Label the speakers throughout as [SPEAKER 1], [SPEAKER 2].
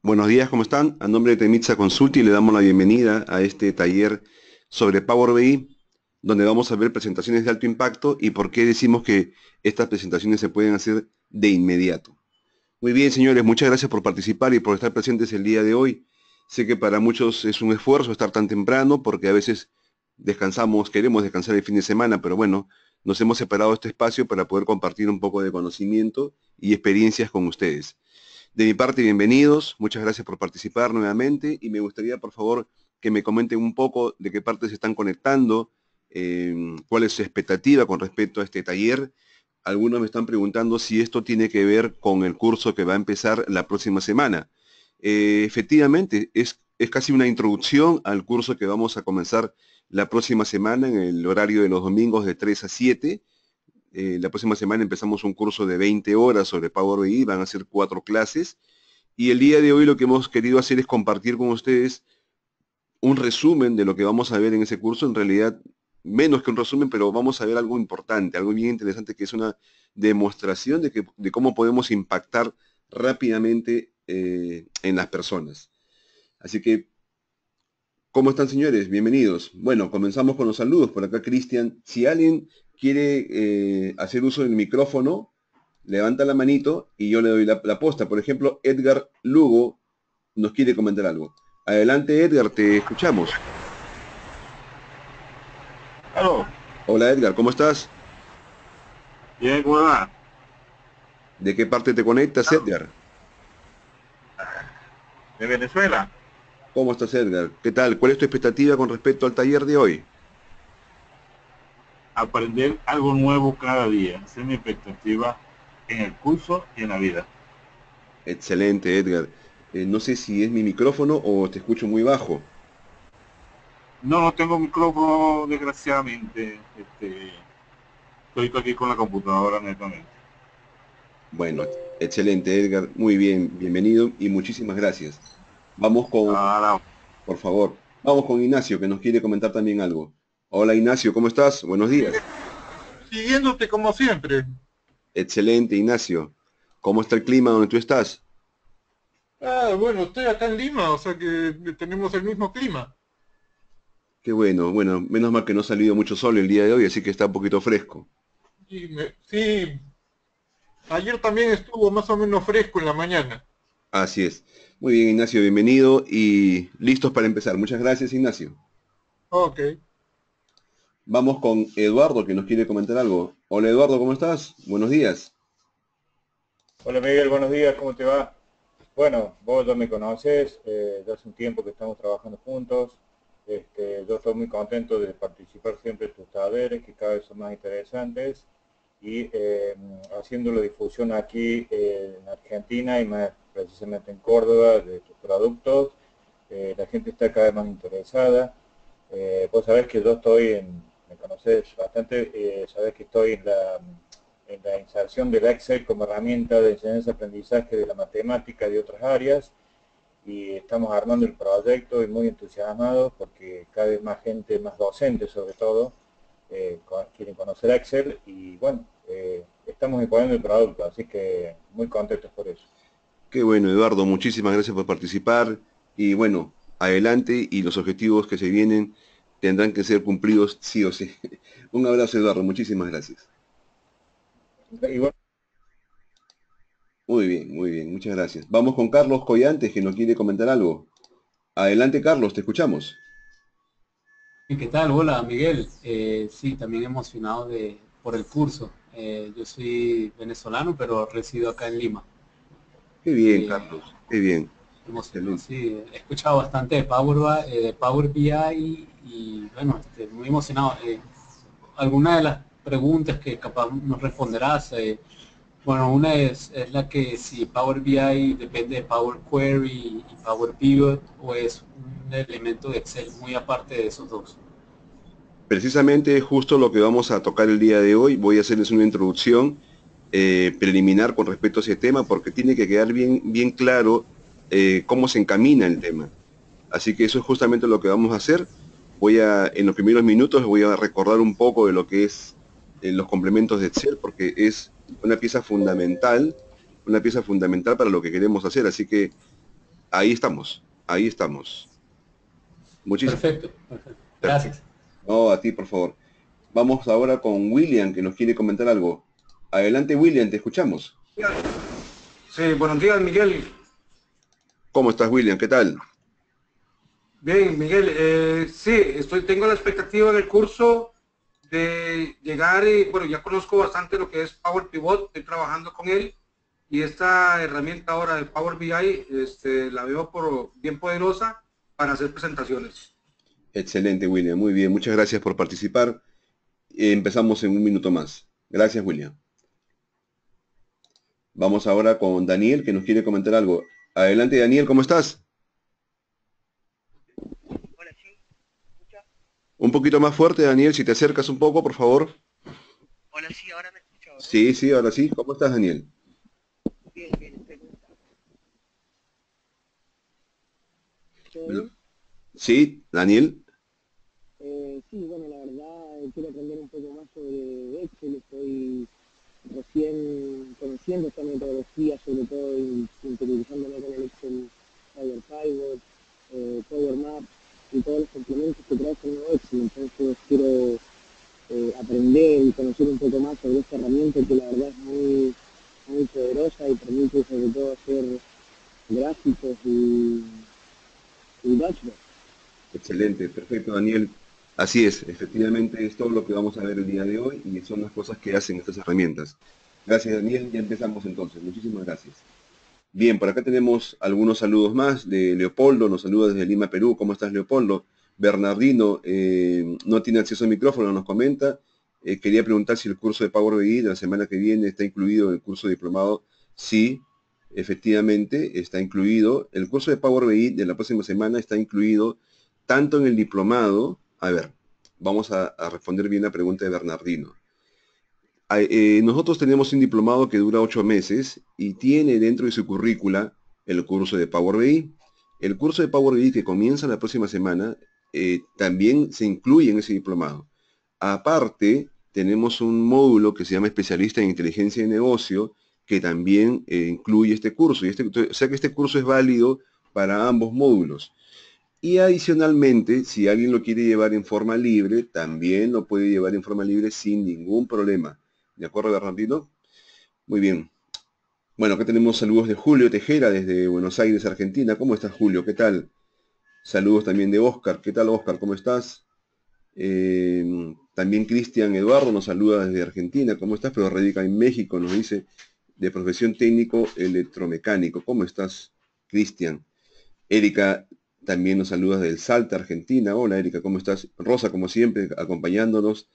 [SPEAKER 1] Buenos días, ¿cómo están? A nombre de Temitza y le damos la bienvenida a este taller sobre Power BI, donde vamos a ver presentaciones de alto impacto y por qué decimos que estas presentaciones se pueden hacer de inmediato. Muy bien, señores, muchas gracias por participar y por estar presentes el día de hoy. Sé que para muchos es un esfuerzo estar tan temprano porque a veces descansamos, queremos descansar el fin de semana, pero bueno, nos hemos separado este espacio para poder compartir un poco de conocimiento y experiencias con ustedes. De mi parte, bienvenidos. Muchas gracias por participar nuevamente y me gustaría, por favor, que me comenten un poco de qué parte se están conectando, em, cuál es su expectativa con respecto a este taller. Algunos me están preguntando si esto tiene que ver con el curso que va a empezar la próxima semana. Eh, efectivamente, es, es casi una introducción al curso que vamos a comenzar la próxima semana en el horario de los domingos de 3 a 7 eh, la próxima semana empezamos un curso de 20 horas sobre Power BI, van a ser cuatro clases. Y el día de hoy lo que hemos querido hacer es compartir con ustedes un resumen de lo que vamos a ver en ese curso. En realidad, menos que un resumen, pero vamos a ver algo importante, algo bien interesante que es una demostración de, cómo podemos impactar rápidamente eh, en las personas. Así que, ¿cómo están señores? Bienvenidos. Bueno, comenzamos con los saludos. Por acá, Cristian. Si alguien quiere eh, hacer uso del micrófono, levanta la manito y yo le doy la, posta. Por ejemplo, Edgar Lugo nos quiere comentar algo. Adelante, Edgar, te escuchamos. Hola, Edgar, ¿cómo estás? Bien, ¿cómo va? ¿De qué parte te conectas, Edgar?
[SPEAKER 2] De Venezuela.
[SPEAKER 1] ¿Cómo estás, Edgar? ¿Qué tal? ¿Cuál es tu expectativa con respecto al taller de hoy? aprender algo nuevo cada día. Esa es mi expectativa en el curso y en la vida. Excelente, Edgar. Eh, no sé si es mi micrófono o te escucho muy bajo.
[SPEAKER 2] No, no tengo micrófono, desgraciadamente. Este, estoy aquí con la computadora netamente.
[SPEAKER 1] Bueno, excelente, Edgar. Muy bien, bienvenido y muchísimas gracias. Vamos con... Por favor, vamos con Ignacio, que nos quiere comentar también algo. Hola Ignacio, ¿cómo estás? Buenos días.
[SPEAKER 2] Siguiéndote como siempre.
[SPEAKER 1] Excelente Ignacio. ¿Cómo está el clima donde tú estás?
[SPEAKER 2] Ah, bueno, estoy acá en Lima, o sea que tenemos el mismo clima.
[SPEAKER 1] Qué bueno, bueno, menos mal que no ha salido mucho sol el día de hoy, así que está un poquito fresco.
[SPEAKER 2] Sí, ayer también estuvo más o menos fresco en la mañana.
[SPEAKER 1] Así es. Muy bien, Ignacio, bienvenido y listos para empezar. Muchas gracias, Ignacio. Ok. Vamos con Eduardo, que nos quiere comentar algo. Hola Eduardo, ¿cómo estás? Buenos días.
[SPEAKER 2] Hola Miguel, buenos días, ¿cómo te va? Bueno, vos ya me conoces, eh, ya hace un tiempo que estamos trabajando juntos. Este, yo estoy muy contento de participar siempre en tus talleres, que cada vez son más interesantes, y em, haciendo la difusión aquí eh, en Argentina y más precisamente en Córdoba de tus productos. Eh, la gente está cada vez más interesada. vos sabés que yo estoy en me conoces bastante, eh, sabes que estoy en la, en inserción del Excel como herramienta de enseñanza-aprendizaje de la matemática y de otras áreas y estamos armando el proyecto y muy entusiasmados porque cada vez más gente, más docentes sobre todo, eh, quieren conocer Excel y bueno, eh, estamos imponiendo el producto, así que muy contentos por eso.
[SPEAKER 1] Qué bueno, Eduardo, muchísimas gracias por participar y bueno, adelante y los objetivos que se vienen tendrán que ser cumplidos sí o sí. Un abrazo, Eduardo. Muchísimas gracias. Muy bien, muy bien. Muchas gracias. Vamos con Carlos Collantes, que nos quiere comentar algo. Adelante, Carlos. Te escuchamos.
[SPEAKER 2] ¿Qué tal? Hola, Miguel. Eh, sí, también emocionado de, por el curso. Eh, yo soy venezolano, pero resido acá en Lima.
[SPEAKER 1] Qué bien, eh, Carlos. Qué bien.
[SPEAKER 2] Sí, he escuchado bastante de Power, eh, de Power BI y, bueno, este, muy emocionado. Eh, algunas de las preguntas que capaz nos responderás, eh, bueno, una es, la que si Power BI depende de Power Query y Power Pivot o es un elemento de Excel muy aparte de esos dos.
[SPEAKER 1] Precisamente es justo lo que vamos a tocar el día de hoy. Voy a hacerles una introducción preliminar con respecto a ese tema porque tiene que quedar bien, bien claro eh, cómo se encamina el tema. Así que eso es justamente lo que vamos a hacer. Voy a, en los primeros minutos, voy a recordar un poco de lo que es eh, los complementos de Excel, porque es una pieza fundamental, una pieza fundamental para lo que queremos hacer. Así que ahí estamos, ahí estamos. Muchísimas gracias. Gracias. No, a ti, por favor. Vamos ahora con William, que nos quiere comentar algo. Adelante, William, te escuchamos. Sí, buenos
[SPEAKER 2] días, Miguel.
[SPEAKER 1] ¿Cómo estás, William? ¿Qué tal?
[SPEAKER 2] Bien, Miguel, eh, sí, estoy, tengo la expectativa del curso de llegar y, bueno, ya conozco bastante lo que es Power Pivot, estoy trabajando con él y esta herramienta ahora de Power BI este, la veo por, bien poderosa para hacer presentaciones.
[SPEAKER 1] Excelente, William, muy bien, muchas gracias por participar. Empezamos en un minuto más. Gracias, William. Vamos ahora con Daniel, que nos quiere comentar algo. Adelante, Daniel, ¿cómo estás? Hola, ¿sí? Un poquito más fuerte, Daniel, si te acercas un poco, por favor.
[SPEAKER 2] Hola, sí, ahora me
[SPEAKER 1] escucho. Sí, sí, ahora sí. ¿Cómo estás, Daniel?
[SPEAKER 2] Bien, bien, pregunta.
[SPEAKER 1] Sí, Daniel.
[SPEAKER 2] Eh, sí, bueno, la verdad, eh, quiero aprender un poco más sobre Excel, estoy recién conociendo esta metodología, sobre todo interiorizándome con el Excel Power Pivot, eh, Power Maps y todos los complementos que trae el este nuevo Entonces quiero eh, aprender y conocer un poco más sobre esta herramienta que la verdad es muy, muy poderosa y permite sobre todo
[SPEAKER 1] hacer gráficos y, y dashboards. Excelente, perfecto Daniel. Así es, efectivamente es todo lo que vamos a ver el día de hoy y son las cosas que hacen estas herramientas. Gracias Daniel, ya empezamos entonces, muchísimas gracias. Bien, por acá tenemos algunos saludos más de Leopoldo, nos saluda desde Lima, Perú. ¿Cómo estás Leopoldo? Bernardino eh, no tiene acceso al micrófono, nos comenta. Eh, quería preguntar si el curso de Power BI de la semana que viene está incluido en el curso diplomado. Sí, efectivamente está incluido. El curso de Power BI de la próxima semana está incluido tanto en el diplomado a ver, vamos a, responder bien la pregunta de Bernardino. Eh, nosotros tenemos un diplomado que dura ocho meses y tiene dentro de su currícula el curso de Power BI. El curso de Power BI que comienza la próxima semana eh, también se incluye en ese diplomado. Aparte, tenemos un módulo que se llama especialista en inteligencia de negocio que también eh, incluye este curso. Y este, o sea que este curso es válido para ambos módulos. Y adicionalmente, si alguien lo quiere llevar en forma libre, también lo puede llevar en forma libre sin ningún problema. ¿De acuerdo, Bernardino? Muy bien. Bueno, acá tenemos saludos de Julio Tejera desde Buenos Aires, Argentina. ¿Cómo estás, Julio? ¿Qué tal? Saludos también de Oscar. ¿Qué tal, Oscar? ¿Cómo estás? Eh, también Cristian Eduardo nos saluda desde Argentina. ¿Cómo estás? Pero radica en México, nos dice, de profesión técnico electromecánico. ¿Cómo estás, Cristian? Erika también nos saludas del Salta, Argentina. Hola Erika, ¿cómo estás? Rosa, como siempre, acompañándonos.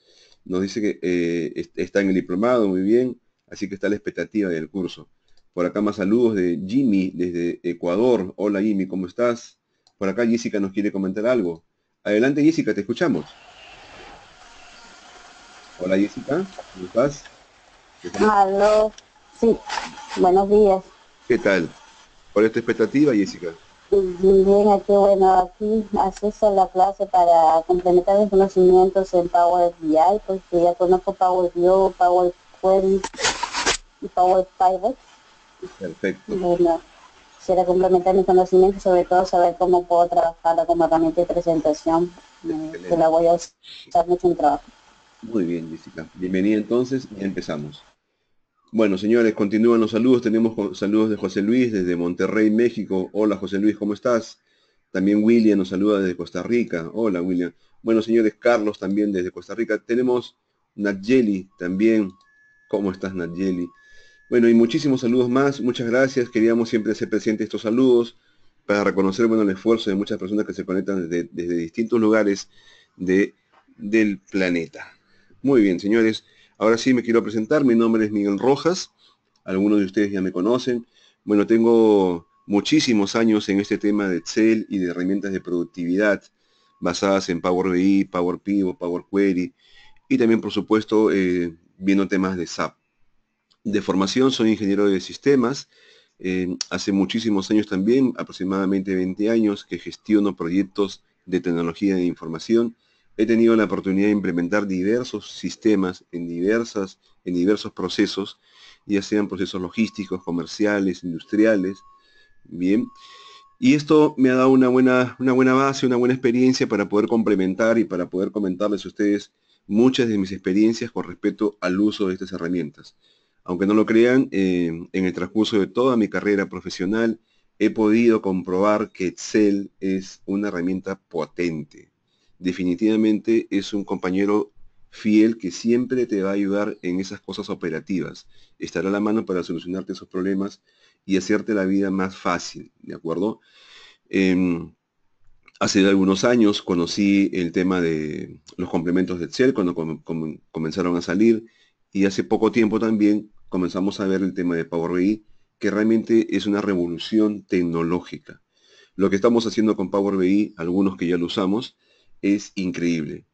[SPEAKER 1] Nos dice que eh, está en el diplomado, muy bien. Así que está la expectativa del curso. Por acá más saludos de Jimmy desde Ecuador. Hola Jimmy, ¿cómo estás? Por acá Jessica nos quiere comentar algo. Adelante Jessica, te escuchamos. Hola Jessica, ¿cómo estás? Hola, sí, buenos días. ¿Qué tal? ¿Cuál es tu expectativa, Jessica?
[SPEAKER 2] bien, ah, qué bueno, aquí acceso la clase para complementar mis conocimientos en Power BI, porque ya conozco Power BI, Power Query y Power Pivot. Perfecto. Bueno, quisiera complementar mis conocimientos, sobre todo saber cómo puedo trabajar la herramienta de presentación, que la voy a usar mucho en trabajo.
[SPEAKER 1] Muy bien, Jessica. Bienvenida entonces y empezamos. Bueno, señores, continúan los saludos. Tenemos saludos de José Luis desde Monterrey, México. Hola, José Luis, ¿cómo estás? También William nos saluda desde Costa Rica. Hola, William. Bueno, señores, Carlos también desde Costa Rica. Tenemos Nayeli también. ¿Cómo estás, Nayeli? Bueno, y muchísimos saludos más. Muchas gracias. Queríamos siempre hacer presentes estos saludos para reconocer bueno, el esfuerzo de muchas personas que se conectan desde, desde distintos lugares de, del planeta. Muy bien, señores. Ahora sí me quiero presentar, mi nombre es Miguel Rojas, algunos de ustedes ya me conocen. Bueno, tengo muchísimos años en este tema de Excel y de herramientas de productividad basadas en Power BI, Power Pivot, Power Query y también, por supuesto, eh, viendo temas de SAP. De formación soy ingeniero de sistemas. Eh, hace muchísimos años también, aproximadamente 20 años, que gestiono proyectos de tecnología de información he tenido la oportunidad de implementar diversos sistemas en, diversas, en diversos procesos, ya sean procesos logísticos, comerciales, industriales, bien. Y esto me ha dado una buena, una buena base, una buena experiencia para poder complementar y para poder comentarles a ustedes muchas de mis experiencias con respecto al uso de estas herramientas. Aunque no lo crean, eh, en el transcurso de toda mi carrera profesional he podido comprobar que Excel es una herramienta potente, definitivamente es un compañero fiel que siempre te va a ayudar en esas cosas operativas. Estará a la mano para solucionarte esos problemas y hacerte la vida más fácil, ¿de acuerdo? Em, hace algunos años conocí el tema de los complementos de Excel cuando comenzaron a salir y hace poco tiempo también comenzamos a ver el tema de Power BI, que realmente es una revolución tecnológica. Lo que estamos haciendo con Power BI, algunos que ya lo usamos, es increíble.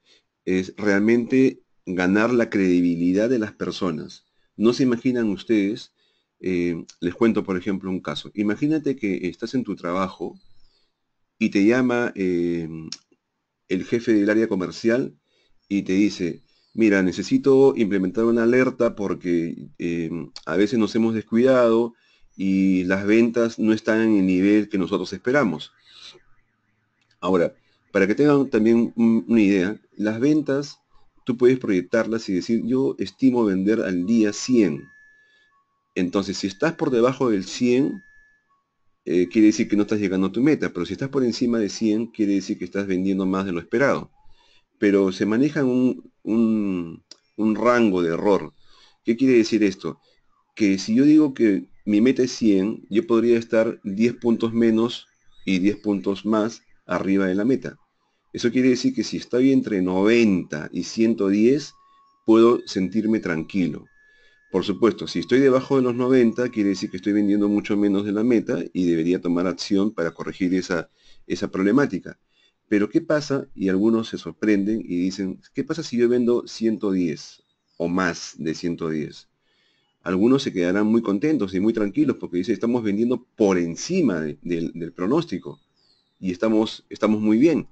[SPEAKER 1] Es realmente ganar la credibilidad de las personas. No se imaginan ustedes, eh, les cuento por ejemplo un caso. Imagínate que estás en tu trabajo y te llama eh, el jefe del área comercial y te dice, mira, necesito implementar una alerta porque eh, a veces nos hemos descuidado y las ventas no están en el nivel que nosotros esperamos. Ahora, para que tengan también una idea, las ventas tú puedes proyectarlas y decir, yo estimo vender al día 100. Entonces, si estás por debajo del 100, eh, quiere decir que no estás llegando a tu meta, pero si estás por encima de 100, quiere decir que estás vendiendo más de lo esperado. Pero se maneja un, un, un rango de error. ¿Qué quiere decir esto? Que si yo digo que mi meta es 100, yo podría estar 10 puntos menos y 10 puntos más arriba de la meta. Eso quiere decir que si estoy entre 90 y 110, puedo sentirme tranquilo. Por supuesto, si estoy debajo de los 90, quiere decir que estoy vendiendo mucho menos de la meta y debería tomar acción para corregir esa, esa problemática. Pero ¿qué pasa? Y algunos se sorprenden y dicen, ¿qué pasa si yo vendo 110 o más de 110? Algunos se quedarán muy contentos y muy tranquilos porque dice, estamos vendiendo por encima del pronóstico y estamos, estamos muy bien.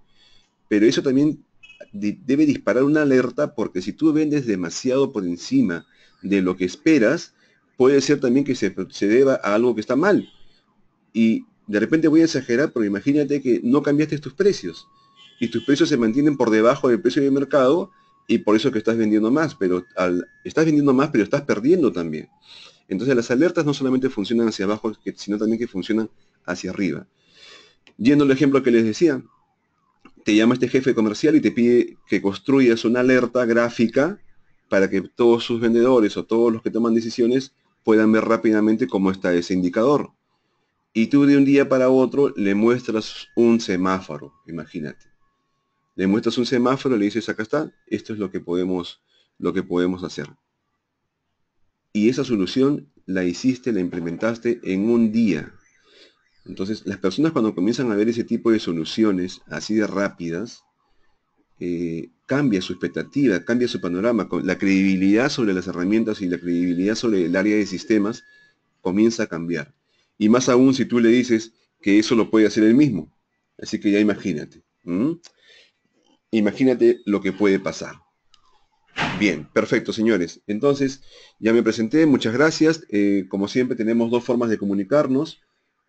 [SPEAKER 1] Pero eso también debe disparar una alerta porque si tú vendes demasiado por encima de lo que esperas, puede ser también que se, se deba a algo que está mal. Y de repente voy a exagerar, pero imagínate que no cambiaste tus precios y tus precios se mantienen por debajo del precio del mercado y por eso que estás vendiendo más, pero al, estás vendiendo más, pero estás perdiendo también. Entonces las alertas no solamente funcionan hacia abajo, sino también que funcionan hacia arriba. Yendo al ejemplo que les decía, te llama este jefe comercial y te pide que construyas una alerta gráfica para que todos sus vendedores o todos los que toman decisiones puedan ver rápidamente cómo está ese indicador. Y tú de un día para otro le muestras un semáforo, imagínate. Le muestras un semáforo y le dices, acá está, esto es lo que podemos, lo que podemos hacer. Y esa solución la hiciste, la implementaste en un día. Entonces, las personas cuando comienzan a ver ese tipo de soluciones así de rápidas, eh, cambia su expectativa, cambia su panorama, la credibilidad sobre las herramientas y la credibilidad sobre el área de sistemas comienza a cambiar. Y más aún si tú le dices que eso lo puede hacer él mismo. Así que ya imagínate. Imagínate lo que puede pasar. Bien, perfecto, señores. Entonces, ya me presenté, muchas gracias. Eh, como siempre, tenemos dos formas de comunicarnos.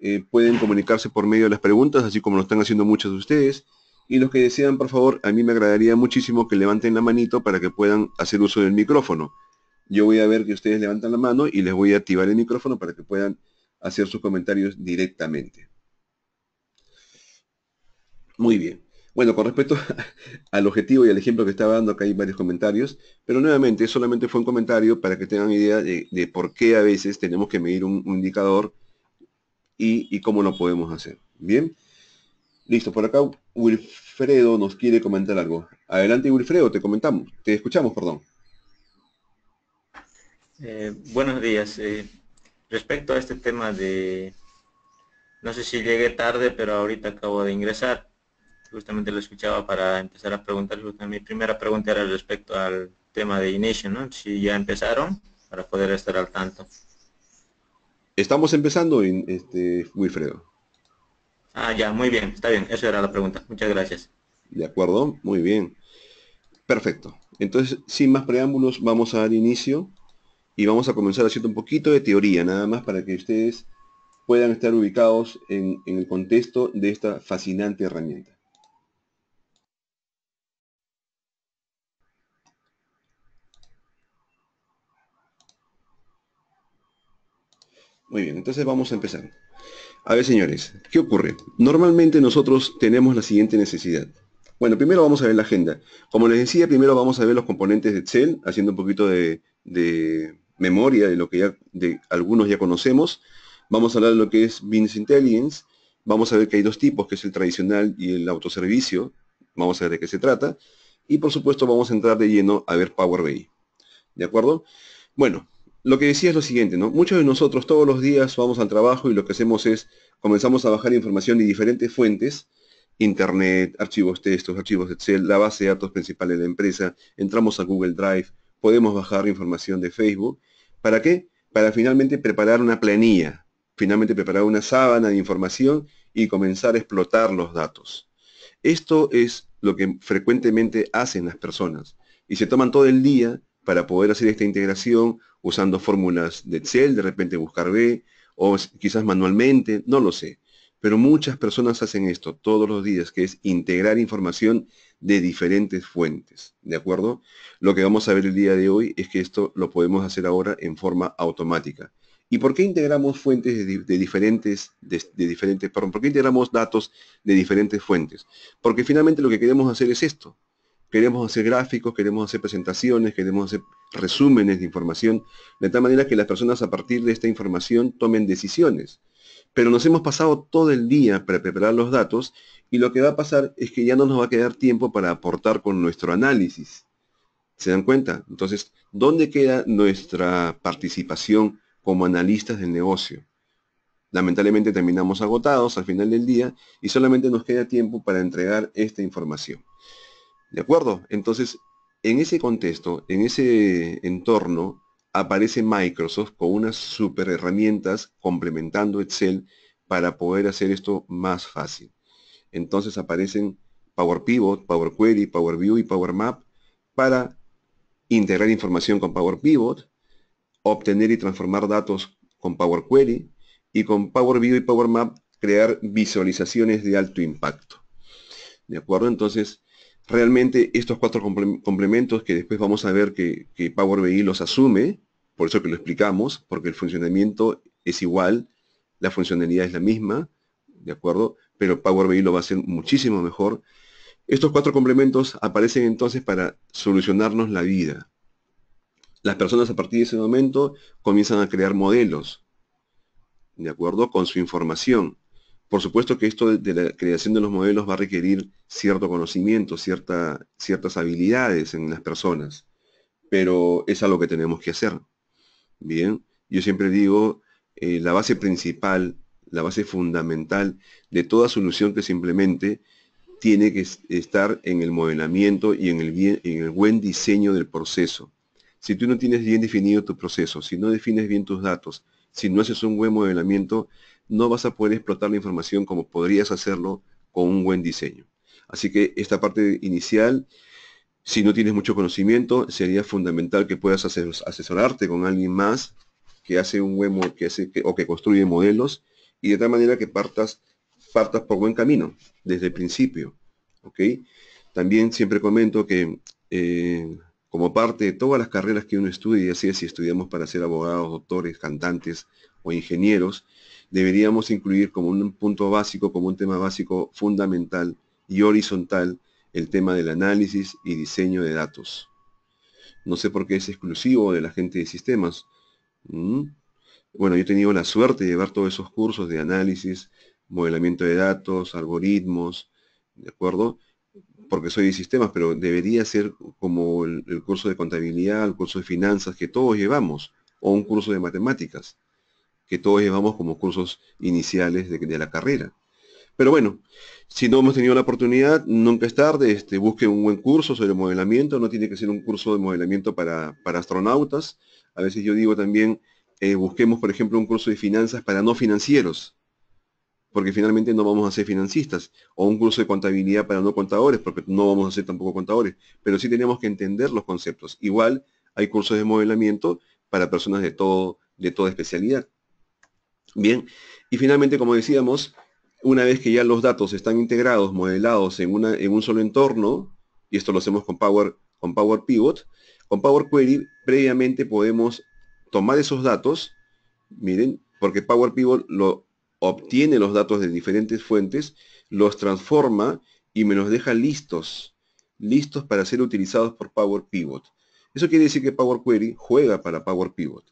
[SPEAKER 1] Eh, pueden comunicarse por medio de las preguntas, así como lo están haciendo muchos de ustedes. Y los que desean, por favor, a mí me agradaría muchísimo que levanten la manito para que puedan hacer uso del micrófono. Yo voy a ver que ustedes levantan la mano y les voy a activar el micrófono para que puedan hacer sus comentarios directamente. Muy bien. Bueno, con respecto al objetivo y al ejemplo que estaba dando, acá hay varios comentarios, pero nuevamente solamente fue un comentario para que tengan idea de, por qué a veces tenemos que medir un indicador y, cómo lo podemos hacer. Bien. Listo, por acá Wilfredo nos quiere comentar algo. Adelante Wilfredo, te comentamos, te escuchamos, perdón.
[SPEAKER 2] Eh, buenos días. Eh, respecto a este tema de, no sé si llegué tarde, pero ahorita acabo de ingresar. Justamente lo escuchaba para empezar a preguntar. Mi primera pregunta era respecto al tema de inicio, ¿no? Si ya empezaron, para poder estar al tanto.
[SPEAKER 1] Estamos empezando, en, este, Wilfredo.
[SPEAKER 2] Ah, ya, muy bien, está bien, esa era la pregunta. Muchas gracias.
[SPEAKER 1] De acuerdo, muy bien. Perfecto. Entonces, sin más preámbulos, vamos a dar inicio y vamos a comenzar haciendo un poquito de teoría, nada más para que ustedes puedan estar ubicados en el contexto de esta fascinante herramienta. Muy bien, entonces vamos a empezar. A ver, señores, ¿qué ocurre? Normalmente nosotros tenemos la siguiente necesidad. Bueno, primero vamos a ver la agenda. Como les decía, primero vamos a ver los componentes de Excel, haciendo un poquito de, memoria de lo que ya de algunos ya conocemos. Vamos a hablar de lo que es Business Intelligence. Vamos a ver que hay dos tipos, que es el tradicional y el autoservicio. Vamos a ver de qué se trata. Y por supuesto vamos a entrar de lleno a ver Power BI. ¿De acuerdo? Bueno, lo que decía es lo siguiente, ¿no? Muchos de nosotros todos los días vamos al trabajo y lo que hacemos es comenzamos a bajar información de diferentes fuentes, internet, archivos textos, archivos Excel, la base de datos principal de la empresa, entramos a Google Drive, podemos bajar información de Facebook. ¿Para qué? Para finalmente preparar una planilla, finalmente preparar una sábana de información y comenzar a explotar los datos. Esto es lo que frecuentemente hacen las personas y se toman todo el día para poder hacer esta integración usando fórmulas de Excel, de repente buscar B, o quizás manualmente, no lo sé. Pero muchas personas hacen esto todos los días, que es integrar información de diferentes fuentes, ¿de acuerdo? Lo que vamos a ver el día de hoy es que esto lo podemos hacer ahora en forma automática. ¿Y por qué integramos fuentes de, diferentes, de, diferentes, perdón, por qué integramos datos de diferentes fuentes? Porque finalmente lo que queremos hacer es esto, queremos hacer gráficos, queremos hacer presentaciones, queremos hacer resúmenes de información, de tal manera que las personas a partir de esta información tomen decisiones. Pero nos hemos pasado todo el día para preparar los datos y lo que va a pasar es que ya no nos va a quedar tiempo para aportar con nuestro análisis. ¿Se dan cuenta? Entonces, ¿dónde queda nuestra participación como analistas del negocio? Lamentablemente terminamos agotados al final del día y solamente nos queda tiempo para entregar esta información. ¿De acuerdo? Entonces, en ese contexto, en ese entorno, aparece Microsoft con unas super herramientas complementando Excel para poder hacer esto más fácil. Entonces aparecen Power Pivot, Power Query, Power View y Power Map para integrar información con Power Pivot, obtener y transformar datos con Power Query y con Power View y Power Map crear visualizaciones de alto impacto. ¿De acuerdo? Entonces, realmente estos cuatro complementos que después vamos a ver que, Power BI los asume, por eso que lo explicamos, porque el funcionamiento es igual, la funcionalidad es la misma, ¿de acuerdo? Pero Power BI lo va a hacer muchísimo mejor. Estos cuatro complementos aparecen entonces para solucionarnos la vida. Las personas a partir de ese momento comienzan a crear modelos, ¿de acuerdo? Con su información. Por supuesto que esto de, la creación de los modelos va a requerir cierto conocimiento, cierta, ciertas habilidades en las personas, pero es algo que tenemos que hacer. Bien, yo siempre digo, eh, la base principal, la base fundamental de toda solución que simplemente tiene que estar en el modelamiento y en el, en el buen diseño del proceso. Si tú no tienes bien definido tu proceso, si no defines bien tus datos, si no haces un buen modelamiento, no vas a poder explotar la información como podrías hacerlo con un buen diseño. Así que esta parte inicial, si no tienes mucho conocimiento, sería fundamental que puedas asesorarte con alguien más que hace un buen que hace o que construye modelos y de tal manera que partas partas por buen camino desde el principio. ¿ok? También siempre comento que eh, como parte de todas las carreras que uno estudia, ya sea si estudiamos para ser abogados, doctores, cantantes o ingenieros, deberíamos incluir como un punto básico, como un tema básico fundamental y horizontal, el tema del análisis y diseño de datos. No sé por qué es exclusivo de la gente de sistemas. ¿Mm? Bueno, yo he tenido la suerte de llevar todos esos cursos de análisis, modelamiento de datos, algoritmos, ¿de acuerdo? Porque soy de sistemas, pero debería ser como el curso de contabilidad, el curso de finanzas que todos llevamos, o un curso de matemáticas que todos llevamos como cursos iniciales de, la carrera. Pero bueno, si no hemos tenido la oportunidad, nunca es tarde, este, busque un buen curso sobre modelamiento, no tiene que ser un curso de modelamiento para, astronautas. A veces yo digo también, eh, busquemos, por ejemplo, un curso de finanzas para no financieros, porque finalmente no vamos a ser financistas, o un curso de contabilidad para no contadores, porque no vamos a ser tampoco contadores, pero sí tenemos que entender los conceptos. Igual hay cursos de modelamiento para personas de, todo, de toda especialidad. Bien, y finalmente, como decíamos, una vez que ya los datos están integrados, modelados en, una, en un solo entorno, y esto lo hacemos con Power, con Power Pivot, con Power Query previamente podemos tomar esos datos, miren, porque Power Pivot lo obtiene los datos de diferentes fuentes, los transforma y me los deja listos, listos para ser utilizados por Power Pivot. Eso quiere decir que Power Query juega para Power Pivot.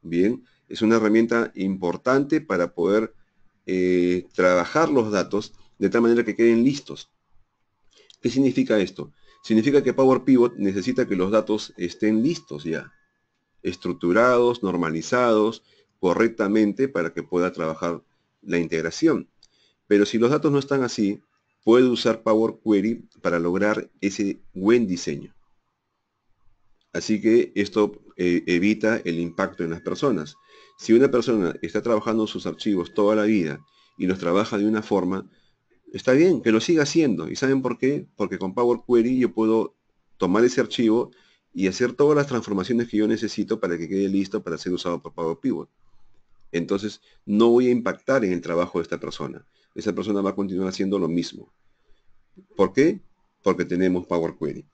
[SPEAKER 1] Bien, es una herramienta importante para poder eh, trabajar los datos de tal manera que queden listos. ¿Qué significa esto? Significa que Power Pivot necesita que los datos estén listos ya, estructurados, normalizados, correctamente para que pueda trabajar la integración. Pero si los datos no están así, puede usar Power Query para lograr ese buen diseño. Así que esto eh, evita el impacto en las personas. Si una persona está trabajando sus archivos toda la vida y los trabaja de una forma, está bien, que lo siga haciendo. ¿Y saben por qué? Porque con Power Query yo puedo tomar ese archivo y hacer todas las transformaciones que yo necesito para que quede listo para ser usado por Power Pivot. Entonces, no voy a impactar en el trabajo de esta persona. Esa persona va a continuar haciendo lo mismo. ¿Por qué? Porque tenemos Power Query.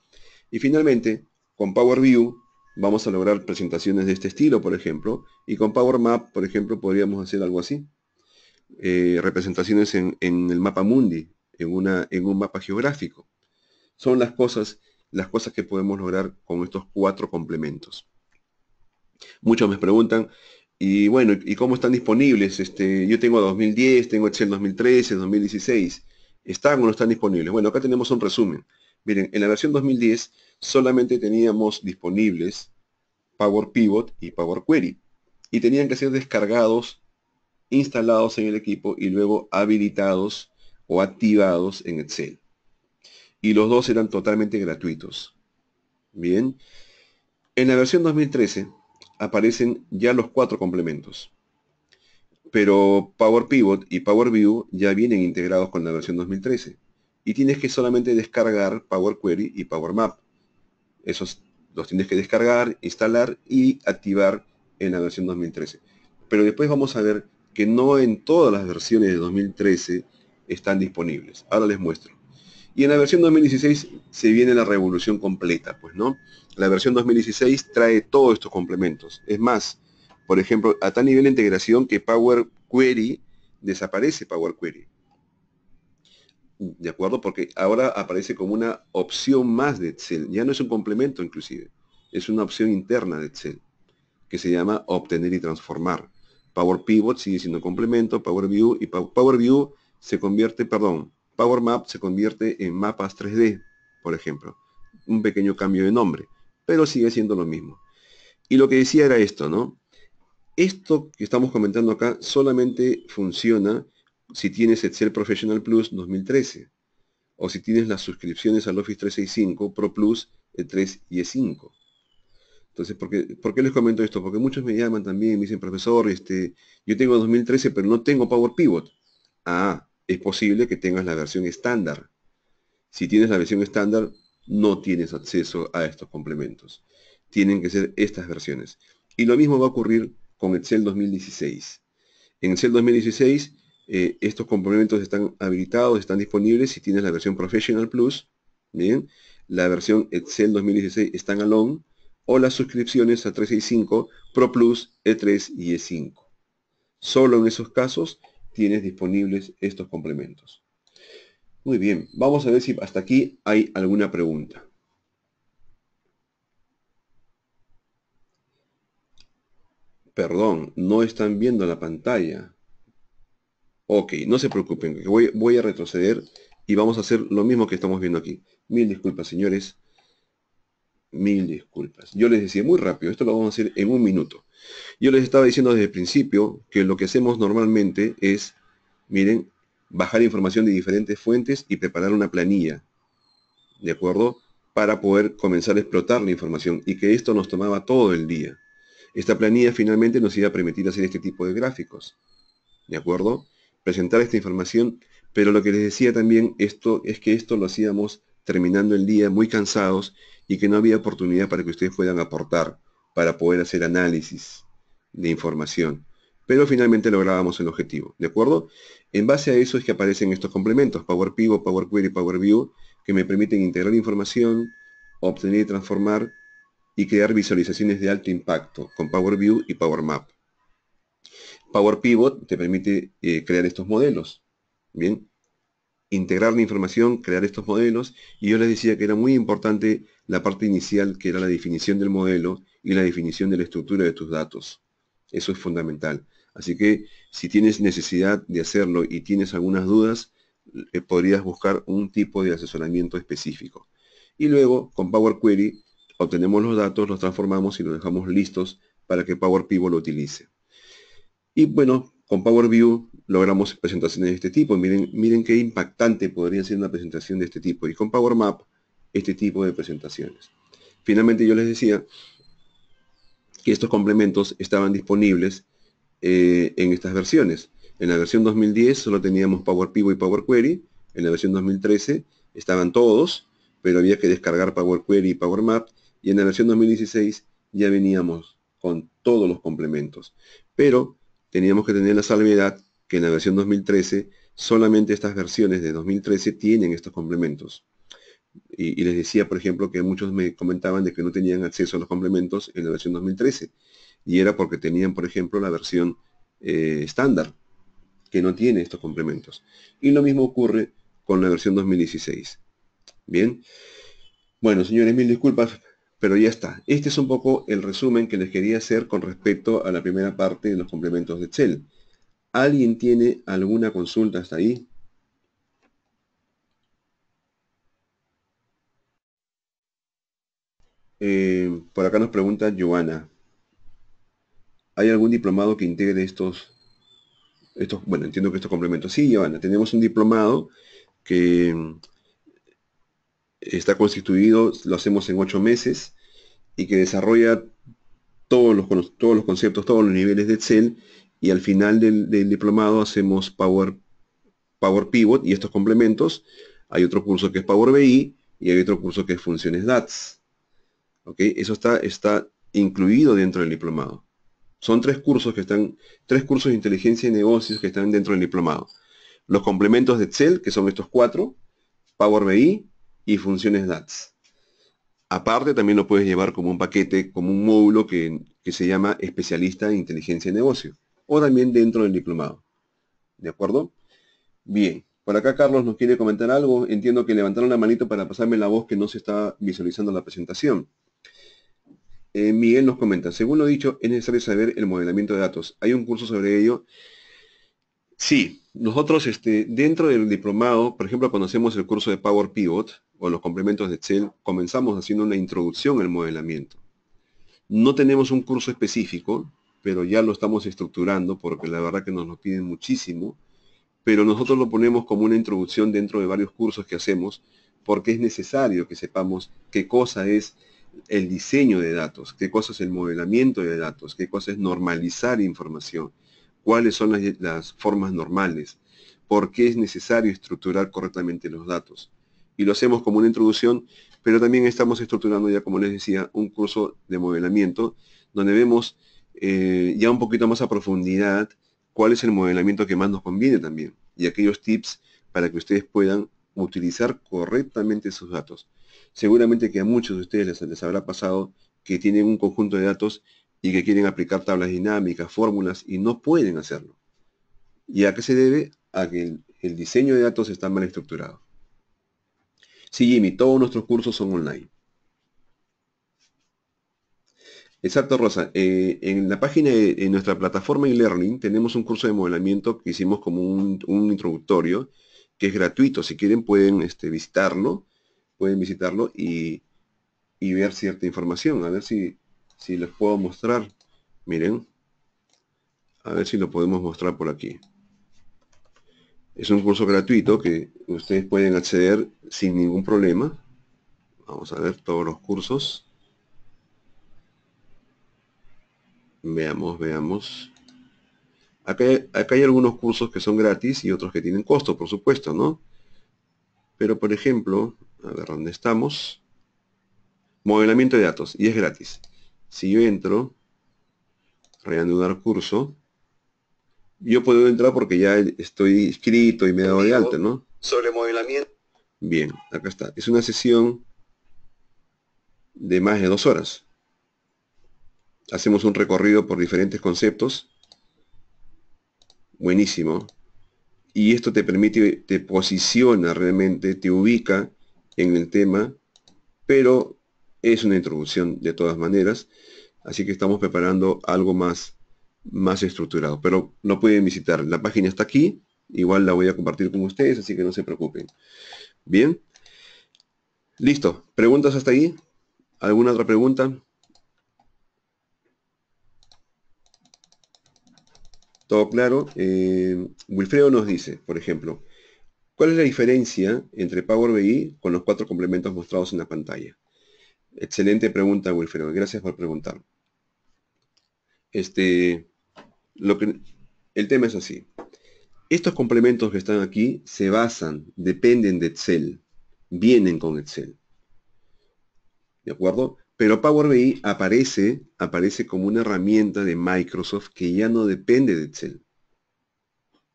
[SPEAKER 1] Y finalmente, con Power View vamos a lograr presentaciones de este estilo, por ejemplo, y con Power Map, por ejemplo, podríamos hacer algo así. Eh, representaciones en, el mapa mundi, en, un mapa geográfico. Son las cosas, las cosas que podemos lograr con estos cuatro complementos. Muchos me preguntan, y bueno, ¿y cómo están disponibles? Este, yo tengo 2010, tengo Excel 2013, 2016. ¿Están o no están disponibles? Bueno, acá tenemos un resumen. Miren, en la versión 2010 solamente teníamos disponibles Power Pivot y Power Query. Y tenían que ser descargados, instalados en el equipo y luego habilitados o activados en Excel. Y los dos eran totalmente gratuitos. Bien. En la versión 2013 aparecen ya los cuatro complementos. Pero Power Pivot y Power View ya vienen integrados con la versión 2013 y tienes que solamente descargar Power Query y Power Map. Esos los tienes que descargar, instalar y activar en la versión 2013. Pero después vamos a ver que no en todas las versiones de 2013 están disponibles. Ahora les muestro. Y en la versión 2016 se viene la revolución completa, pues no. La versión 2016 trae todos estos complementos. Es más, por ejemplo, a tal nivel de integración que Power Query desaparece Power Query. ¿de acuerdo? Porque ahora aparece como una opción más de Excel, ya no es un complemento inclusive, es una opción interna de Excel, que se llama obtener y transformar. Power Pivot sigue siendo complemento, Power View y Power View se convierte, perdón, Power Map se convierte en mapas 3D, por ejemplo. Un pequeño cambio de nombre, pero sigue siendo lo mismo. Y lo que decía era esto, ¿no? Esto que estamos comentando acá solamente funciona si tienes Excel Professional Plus 2013 o si tienes las suscripciones al Office 365 Pro Plus e 3 y e 5. Entonces, ¿por qué, les comento esto? Porque muchos me llaman también y me dicen, profesor, este, yo tengo 2013 pero no tengo Power Pivot. Ah, es posible que tengas la versión estándar. Si tienes la versión estándar, no tienes acceso a estos complementos. Tienen que ser estas versiones. Y lo mismo va a ocurrir con Excel 2016. En Excel 2016 eh, estos complementos están habilitados, están disponibles si tienes la versión Professional Plus, bien, la versión Excel 2016 Standalone o las suscripciones a 365 Pro Plus, E3 y E5. Solo en esos casos tienes disponibles estos complementos. Muy bien, vamos a ver si hasta aquí hay alguna pregunta. Perdón, no están viendo la pantalla. Ok, no se preocupen, voy, a retroceder y vamos a hacer lo mismo que estamos viendo aquí. Mil disculpas, señores. Mil disculpas. Yo les decía muy rápido, esto lo vamos a hacer en un minuto. Yo les estaba diciendo desde el principio que lo que hacemos normalmente es, miren, bajar información de diferentes fuentes y preparar una planilla, ¿de acuerdo? Para poder comenzar a explotar la información y que esto nos tomaba todo el día. Esta planilla finalmente nos iba a permitir hacer este tipo de gráficos, ¿de acuerdo? presentar esta información, pero lo que les decía también esto es que esto lo hacíamos terminando el día muy cansados y que no había oportunidad para que ustedes puedan aportar, para poder hacer análisis de información. Pero finalmente lográbamos el objetivo, ¿de acuerdo? En base a eso es que aparecen estos complementos, Power Pivot, Power Query, Power View, que me permiten integrar información, obtener y transformar y crear visualizaciones de alto impacto con Power View y Power Map. Power Pivot te permite eh, crear estos modelos. Bien, integrar la información, crear estos modelos. Y yo les decía que era muy importante la parte inicial, que era la definición del modelo y la definición de la estructura de tus datos. Eso es fundamental. Así que si tienes necesidad de hacerlo y tienes algunas dudas, eh, podrías buscar un tipo de asesoramiento específico. Y luego, con Power Query, obtenemos los datos, los transformamos y los dejamos listos para que Power Pivot lo utilice. Y bueno, con Power View logramos presentaciones de este tipo. Miren, miren qué impactante podría ser una presentación de este tipo. Y con Power Map, este tipo de presentaciones. Finalmente yo les decía que estos complementos estaban disponibles eh, en estas versiones. En la versión 2010 solo teníamos Power Pivot y Power Query. En la versión 2013 estaban todos, pero había que descargar Power Query y Power Map. Y en la versión 2016 ya veníamos con todos los complementos. Pero teníamos que tener la salvedad que en la versión 2013 solamente estas versiones de 2013 tienen estos complementos. Y, les decía, por ejemplo, que muchos me comentaban de que no tenían acceso a los complementos en la versión 2013. Y era porque tenían, por ejemplo, la versión eh, estándar, que no tiene estos complementos. Y lo mismo ocurre con la versión 2016. Bien. Bueno, señores, mil disculpas. Pero ya está. Este es un poco el resumen que les quería hacer con respecto a la primera parte de los complementos de Excel. ¿Alguien tiene alguna consulta hasta ahí? Eh, por acá nos pregunta Joana. ¿Hay algún diplomado que integre estos, estos, bueno, entiendo que estos complementos? Sí, Joana, tenemos un diplomado que está constituido, lo hacemos en ocho meses, y que desarrolla todos los, todos los conceptos, todos los niveles de Excel, y al final del, diplomado hacemos Power, Power Pivot y estos complementos. Hay otro curso que es Power BI y hay otro curso que es Funciones DATS. Eso está, está incluido dentro del diplomado. Son tres cursos que están, tres cursos de inteligencia y negocios que están dentro del diplomado. Los complementos de Excel, que son estos cuatro, Power BI, y funciones DATS. Aparte, también lo puedes llevar como un paquete, como un módulo que, se llama especialista en inteligencia de negocio, o también dentro del diplomado. ¿De acuerdo? Bien, por acá Carlos nos quiere comentar algo. Entiendo que levantaron la manito para pasarme la voz que no se está visualizando la presentación. Eh, Miguel nos comenta, según lo dicho, es necesario saber el modelamiento de datos. Hay un curso sobre ello Sí, nosotros este, dentro del diplomado, por ejemplo, cuando hacemos el curso de Power Pivot o los complementos de Excel, comenzamos haciendo una introducción al modelamiento. No tenemos un curso específico, pero ya lo estamos estructurando porque la verdad que nos lo piden muchísimo, pero nosotros lo ponemos como una introducción dentro de varios cursos que hacemos porque es necesario que sepamos qué cosa es el diseño de datos, qué cosa es el modelamiento de datos, qué cosa es normalizar información cuáles son las, formas normales, por qué es necesario estructurar correctamente los datos. Y lo hacemos como una introducción, pero también estamos estructurando ya, como les decía, un curso de modelamiento, donde vemos eh, ya un poquito más a profundidad cuál es el modelamiento que más nos conviene también y aquellos tips para que ustedes puedan utilizar correctamente sus datos. Seguramente que a muchos de ustedes les habrá pasado que tienen un conjunto de datos y que quieren aplicar tablas dinámicas, fórmulas y no pueden hacerlo. ¿Y a qué se debe? A que el, diseño de datos está mal estructurado. Sí, Jimmy, todos nuestros cursos son online. Exacto, Rosa. Eh, en la página, de, nuestra plataforma e-learning, tenemos un curso de modelamiento que hicimos como un, introductorio, que es gratuito. Si quieren pueden este, visitarlo, pueden visitarlo y, y ver cierta información, a ver si si les puedo mostrar miren a ver si lo podemos mostrar por aquí es un curso gratuito que ustedes pueden acceder sin ningún problema vamos a ver todos los cursos veamos veamos acá hay, algunos cursos que son gratis y otros que tienen costo por supuesto no pero por ejemplo a ver dónde estamos modelamiento de datos y es gratis si yo entro, reanudar curso, yo puedo entrar porque ya estoy inscrito y me he dado de alta, ¿no? Sobre modelamiento. Bien, acá está. Es una sesión de más de dos horas. Hacemos un recorrido por diferentes conceptos. Buenísimo. Y esto te permite, te posiciona realmente, te ubica en el tema, pero es una introducción de todas maneras, así que estamos preparando algo más, más estructurado, pero no pueden visitar. La página está aquí, igual la voy a compartir con ustedes, así que no se preocupen. Bien, listo, preguntas hasta ahí, ¿alguna otra pregunta? Todo claro. Eh, Wilfredo nos dice, por ejemplo, ¿cuál es la diferencia entre Power BI con los cuatro complementos mostrados en la pantalla? Excelente pregunta, Wilfredo. Gracias por preguntar. Este, lo que, el tema es así. Estos complementos que están aquí se basan, dependen de Excel, vienen con Excel. ¿De acuerdo? Pero Power BI aparece, aparece como una herramienta de Microsoft que ya no depende de Excel.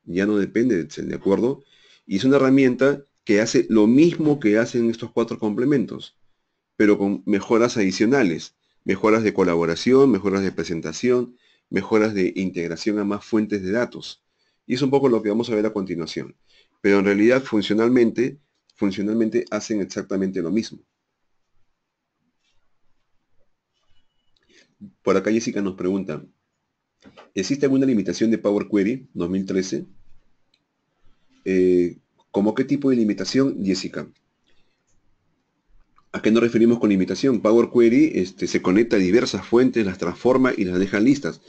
[SPEAKER 1] Ya no depende de Excel, ¿de acuerdo? Y es una herramienta que hace lo mismo que hacen estos cuatro complementos pero con mejoras adicionales, mejoras de colaboración, mejoras de presentación, mejoras de integración a más fuentes de datos. Y es un poco lo que vamos a ver a continuación. Pero en realidad, funcionalmente, funcionalmente hacen exactamente lo mismo. Por acá Jessica nos pregunta, ¿existe alguna limitación de Power Query 2013? Eh, ¿Cómo qué tipo de limitación, Jessica? ¿A qué nos referimos con limitación? Power Query este, se conecta a diversas fuentes, las transforma y las deja listas.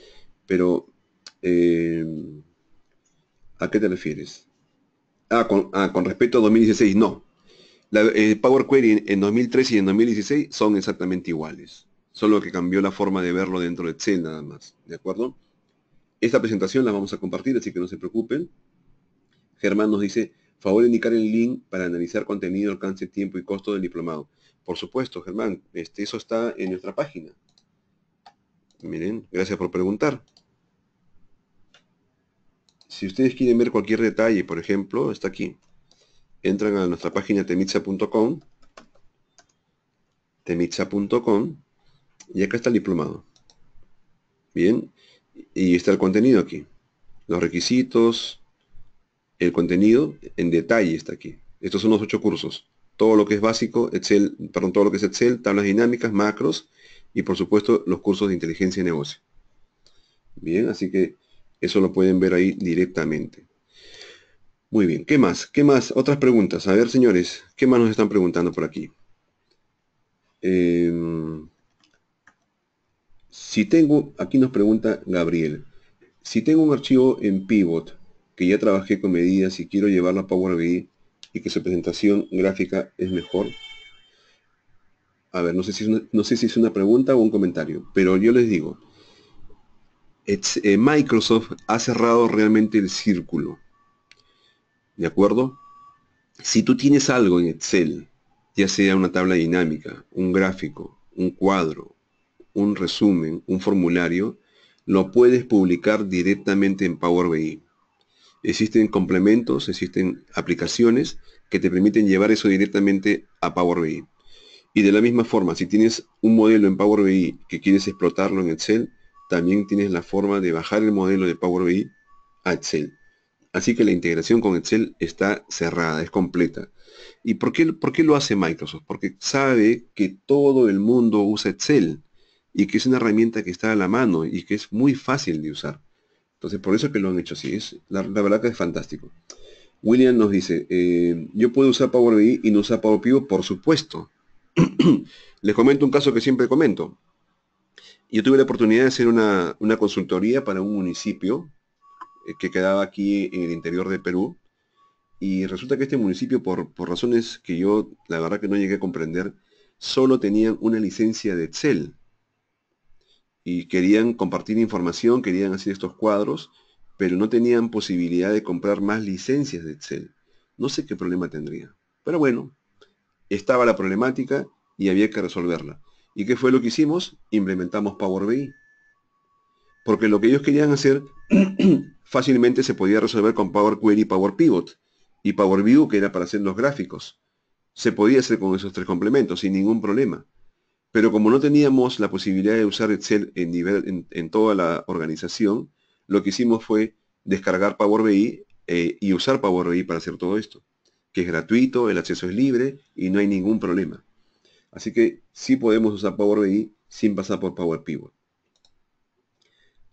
[SPEAKER 1] Pero, em, ¿a qué te refieres? Ah con, ah, respecto a 2016, no. Eh, Power Query en, 2013 y en 2016 son exactamente iguales. Solo que cambió la forma de verlo dentro de Excel nada más. ¿De acuerdo? Esta presentación la vamos a compartir, así que no se preocupen. Germán nos dice, favor indicar el link para analizar contenido, alcance, tiempo y costo del diplomado. Por supuesto, Germán, este, eso está en nuestra página. Miren, gracias por preguntar. Si ustedes quieren ver cualquier detalle, por ejemplo, está aquí. Entran a nuestra página temitza.com temitza.com y acá está el diplomado. Bien, y está el contenido aquí. Los requisitos, el contenido en detalle está aquí. Estos son los ocho cursos todo lo que es básico, Excel, perdón, todo lo que es Excel, tablas dinámicas, macros y por supuesto los cursos de inteligencia y negocio. Bien, así que eso lo pueden ver ahí directamente. Muy bien, ¿qué más? ¿Qué más? Otras preguntas. A ver, señores, ¿qué más nos están preguntando por aquí? Em, si tengo, aquí nos pregunta Gabriel, si tengo un archivo en Pivot que ya trabajé con medidas y quiero llevarlo a Power BI, y que su presentación gráfica es mejor? A ver, no sé si es una, no sé si es una pregunta o un comentario, pero yo les digo, eh, Microsoft ha cerrado realmente el círculo. ¿De acuerdo? Si tú tienes algo en Excel, ya sea una tabla dinámica, un gráfico, un cuadro, un resumen, un formulario, lo puedes publicar directamente en Power BI existen complementos, existen aplicaciones que te permiten llevar eso directamente a Power BI. Y de la misma forma, si tienes un modelo en Power BI que quieres explotarlo en Excel, también tienes la forma de bajar el modelo de Power BI a Excel. Así que la integración con Excel está cerrada, es completa. ¿Y por qué, por qué lo hace Microsoft? Porque sabe que todo el mundo usa Excel y que es una herramienta que está a la mano y que es muy fácil de usar. Entonces, por eso es que lo han hecho así. la, verdad que es fantástico. William nos dice, eh, yo puedo usar Power BI y no usar Power Pivot, por supuesto. Les comento un caso que siempre comento. Yo tuve la oportunidad de hacer una, consultoría para un municipio eh, que quedaba aquí en el interior de Perú. Y resulta que este municipio, por, por, razones que yo la verdad que no llegué a comprender, solo tenían una licencia de Excel y querían compartir información, querían hacer estos cuadros, pero no tenían posibilidad de comprar más licencias de Excel. No sé qué problema tendría. Pero bueno, estaba la problemática y había que resolverla. ¿Y qué fue lo que hicimos? Implementamos Power BI. Porque lo que ellos querían hacer fácilmente se podía resolver con Power Query y Power Pivot. Y Power View, que era para hacer los gráficos. Se podía hacer con esos tres complementos sin ningún problema. Pero como no teníamos la posibilidad de usar Excel en, toda la organización, lo que hicimos fue descargar Power BI eh, y usar Power BI para hacer todo esto, que es gratuito, el acceso es libre y no hay ningún problema. Así que sí podemos usar Power BI sin pasar por Power Pivot.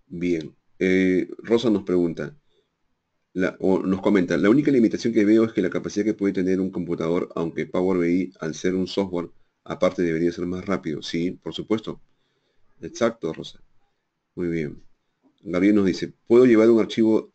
[SPEAKER 1] Bien, eh, Rosa nos pregunta, o nos comenta, la única limitación que veo es que la capacidad que puede tener un computador, aunque Power BI, al ser un software, Aparte debería ser más rápido. Sí, por supuesto. Exacto, Rosa. Muy bien. Gabriel nos dice, ¿puedo llevar un archivo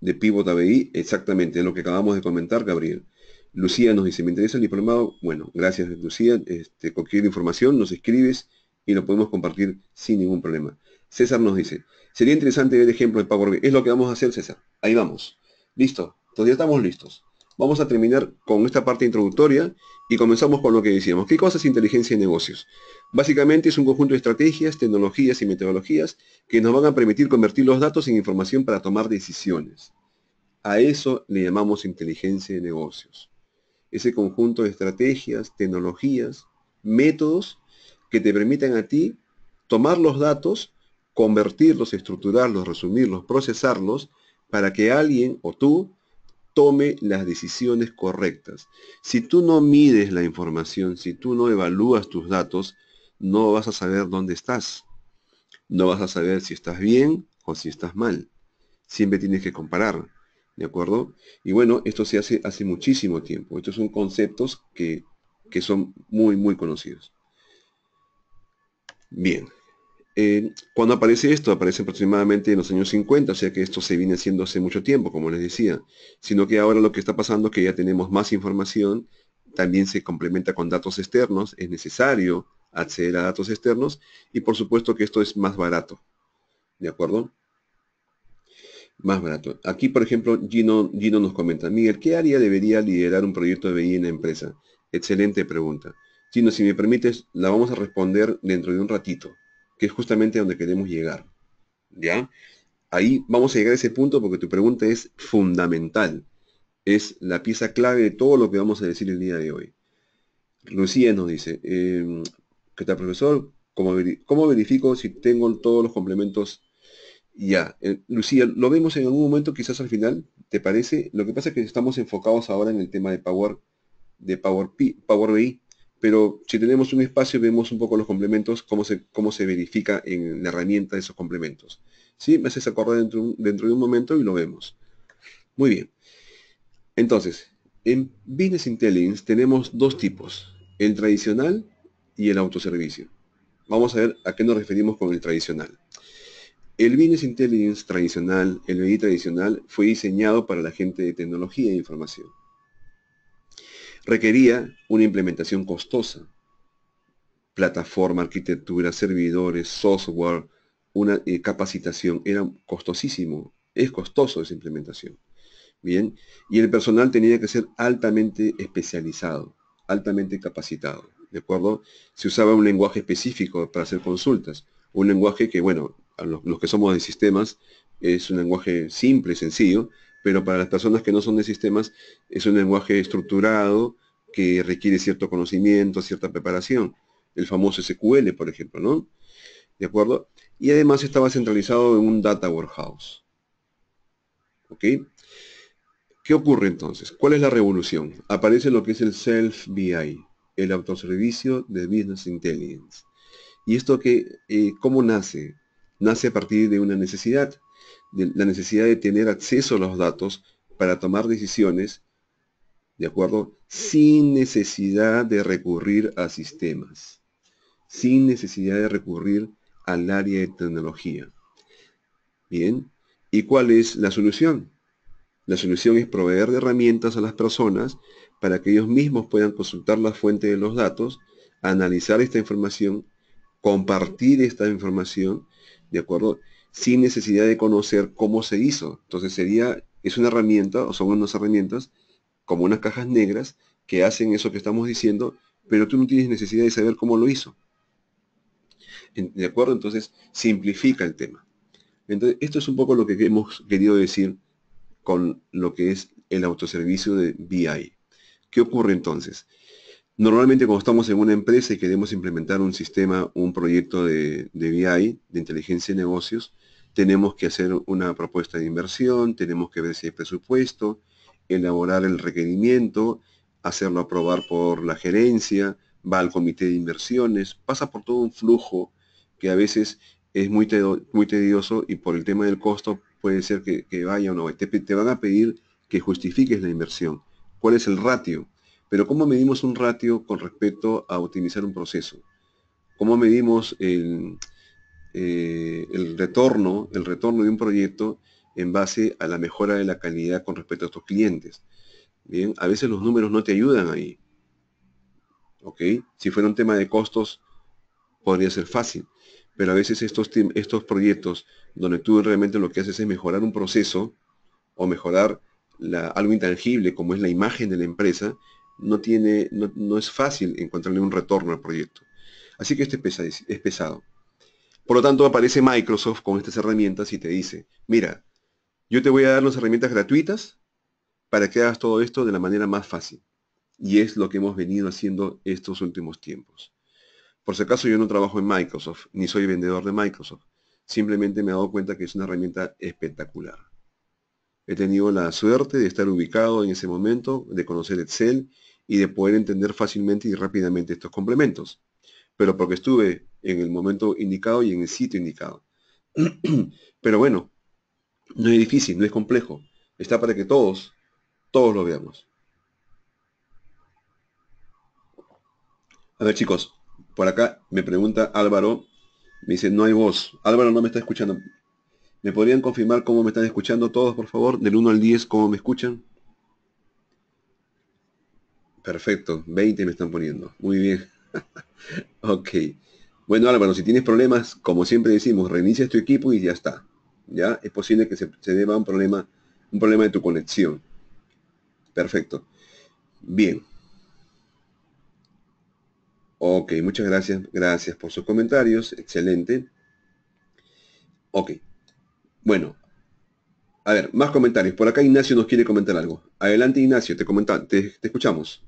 [SPEAKER 1] de Pivot ABI? Exactamente, es lo que acabamos de comentar, Gabriel. Lucía nos dice, me interesa el diplomado. Bueno, gracias Lucía. Este, cualquier información nos escribes y lo podemos compartir sin ningún problema. César nos dice, sería interesante ver ejemplos de Power BI. Es lo que vamos a hacer, César. Ahí vamos. Listo. todavía estamos listos. Vamos a terminar con esta parte introductoria y comenzamos con lo que decíamos. ¿Qué cosa es inteligencia de negocios? Básicamente es un conjunto de estrategias, tecnologías y metodologías que nos van a permitir convertir los datos en información para tomar decisiones. A eso le llamamos inteligencia de negocios. Ese conjunto de estrategias, tecnologías, métodos que te permitan a ti tomar los datos, convertirlos, estructurarlos, resumirlos, procesarlos, para que alguien o tú tome las decisiones correctas. Si tú no mides la información, si tú no evalúas tus datos, no vas a saber dónde estás. No vas a saber si estás bien o si estás mal. Siempre tienes que comparar. ¿De acuerdo? Y bueno, esto se hace hace muchísimo tiempo. Estos son conceptos que, que son muy, muy conocidos. Bien. Eh, cuando aparece esto? Aparece aproximadamente en los años 50, o sea que esto se viene haciendo hace mucho tiempo, como les decía, sino que ahora lo que está pasando es que ya tenemos más información, también se complementa con datos externos, es necesario acceder a datos externos y por supuesto que esto es más barato, ¿de acuerdo? Más barato. Aquí, por ejemplo, Gino, Gino nos comenta, Miguel, ¿qué área debería liderar un proyecto de BI en la empresa? Excelente pregunta. Gino, si me permites, la vamos a responder dentro de un ratito que es justamente donde queremos llegar. ¿Ya? Ahí vamos a llegar a ese punto porque tu pregunta es fundamental. Es la pieza clave de todo lo que vamos a decir el día de hoy. Lucía nos dice, em, ¿qué tal profesor? ¿Cómo, verifico si tengo todos los complementos ya? Eh, Lucía, lo vemos en algún momento, quizás al final, ¿te parece? Lo que pasa es que estamos enfocados ahora en el tema de Power, de Power, Power BI, pero si tenemos un espacio vemos un poco los complementos, cómo se, cómo se verifica en la herramienta de esos complementos. ¿Sí? Me haces acordar dentro, dentro de un momento y lo vemos. Muy bien. Entonces, en Business Intelligence tenemos dos tipos, el tradicional y el autoservicio. Vamos a ver a qué nos referimos con el tradicional. El Business Intelligence tradicional, el BI tradicional, fue diseñado para la gente de tecnología e información requería una implementación costosa. Plataforma, arquitectura, servidores, software, una eh, capacitación, era costosísimo, es costoso esa implementación. Bien, y el personal tenía que ser altamente especializado, altamente capacitado, ¿de acuerdo? Se usaba un lenguaje específico para hacer consultas, un lenguaje que, bueno, a los que somos de sistemas, es un lenguaje simple, sencillo, pero para las personas que no son de sistemas es un lenguaje estructurado que requiere cierto conocimiento, cierta preparación. El famoso SQL, por ejemplo, ¿no? ¿De acuerdo? Y además estaba centralizado en un data warehouse. ¿Ok? ¿Qué ocurre entonces? ¿Cuál es la revolución? Aparece lo que es el Self-BI, el autoservicio de Business Intelligence. ¿Y esto que, eh, cómo nace? Nace a partir de una necesidad la necesidad de tener acceso a los datos para tomar decisiones, ¿de acuerdo? Sin necesidad de recurrir a sistemas, sin necesidad de recurrir al área de tecnología. Bien, ¿y cuál es la solución? La solución es proveer de herramientas a las personas para que ellos mismos puedan consultar la fuente de los datos, analizar esta información, compartir esta información, ¿de acuerdo? sin necesidad de conocer cómo se hizo. Entonces sería, es una herramienta, o son unas herramientas, como unas cajas negras, que hacen eso que estamos diciendo, pero tú no tienes necesidad de saber cómo lo hizo. ¿De acuerdo? Entonces, simplifica el tema. Entonces, esto es un poco lo que hemos querido decir con lo que es el autoservicio de BI. ¿Qué ocurre entonces? Normalmente cuando estamos en una empresa y queremos implementar un sistema, un proyecto de, de BI, de inteligencia de negocios, tenemos que hacer una propuesta de inversión, tenemos que ver si hay presupuesto, elaborar el requerimiento, hacerlo aprobar por la gerencia, va al comité de inversiones, pasa por todo un flujo que a veces es muy, tedioso y por el tema del costo puede ser que, vaya o no. Te, te van a pedir que justifiques la inversión. ¿Cuál es el ratio? Pero ¿cómo medimos un ratio con respecto a optimizar un proceso? ¿Cómo medimos el, eh, el retorno, retorno de un proyecto en base a la mejora de la calidad con respecto a tus clientes. Bien, a veces los números no te ayudan ahí. ¿Ok? Si fuera un tema de costos, podría ser fácil. Pero a veces estos, estos proyectos donde tú realmente lo que haces es mejorar un proceso o mejorar algo intangible como es la imagen de la empresa, no, tiene, no, es fácil encontrarle un retorno al proyecto. Así que este es pesado. Por lo tanto, aparece Microsoft con estas herramientas y te dice, mira, yo te voy a dar las herramientas gratuitas para que hagas todo esto de la manera más fácil. Y es lo que hemos venido haciendo estos últimos tiempos. Por si acaso yo no trabajo en Microsoft, ni soy vendedor de Microsoft. Simplemente me he dado cuenta que es una herramienta espectacular. He tenido la suerte de estar ubicado en ese momento, de conocer Excel y de poder entender fácilmente y rápidamente estos complementos pero porque estuve en el momento indicado y en el sitio indicado. pero bueno, no es difícil, no es complejo. Está para que todos, todos lo veamos. A ver chicos, por acá me pregunta Álvaro, me dice, no hay voz. Álvaro no me está escuchando. ¿Me podrían confirmar cómo me están escuchando todos, por favor? Del 1 al 10, ¿cómo me escuchan? Perfecto, 20 me están poniendo. Muy bien. ok. Bueno, Álvaro, si tienes problemas, como siempre decimos, reinicia tu equipo y ya está. Ya es posible que se, deba un problema, un problema de tu conexión. Perfecto. Bien. Ok, muchas gracias. Gracias por sus comentarios. Excelente. Ok. Bueno. A ver, más comentarios. Por acá Ignacio nos quiere comentar algo. Adelante Ignacio, te, te escuchamos.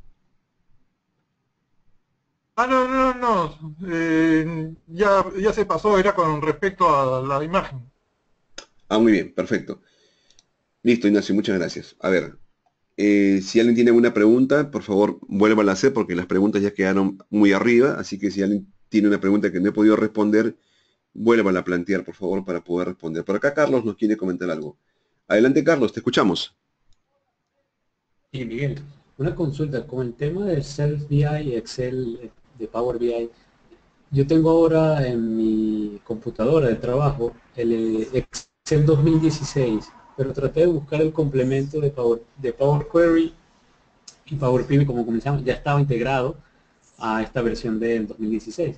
[SPEAKER 2] Ah, no, no, no, eh, ya, ya se pasó, era con respecto a la imagen.
[SPEAKER 1] Ah, muy bien, perfecto. Listo, Ignacio, muchas gracias. A ver, eh, si alguien tiene alguna pregunta, por favor, vuelvan a hacer porque las preguntas ya quedaron muy arriba, así que si alguien tiene una pregunta que no he podido responder, vuelvan a plantear, por favor, para poder responder. Por acá Carlos nos quiere comentar algo. Adelante, Carlos, te escuchamos.
[SPEAKER 2] Sí, Miguel, una consulta con el tema del Self BI Excel de Power BI. Yo tengo ahora en mi computadora de trabajo el eh, Excel 2016, pero traté de buscar el complemento de Power, de Power Query y Power PV, como comenzamos, ya estaba integrado a esta versión del 2016.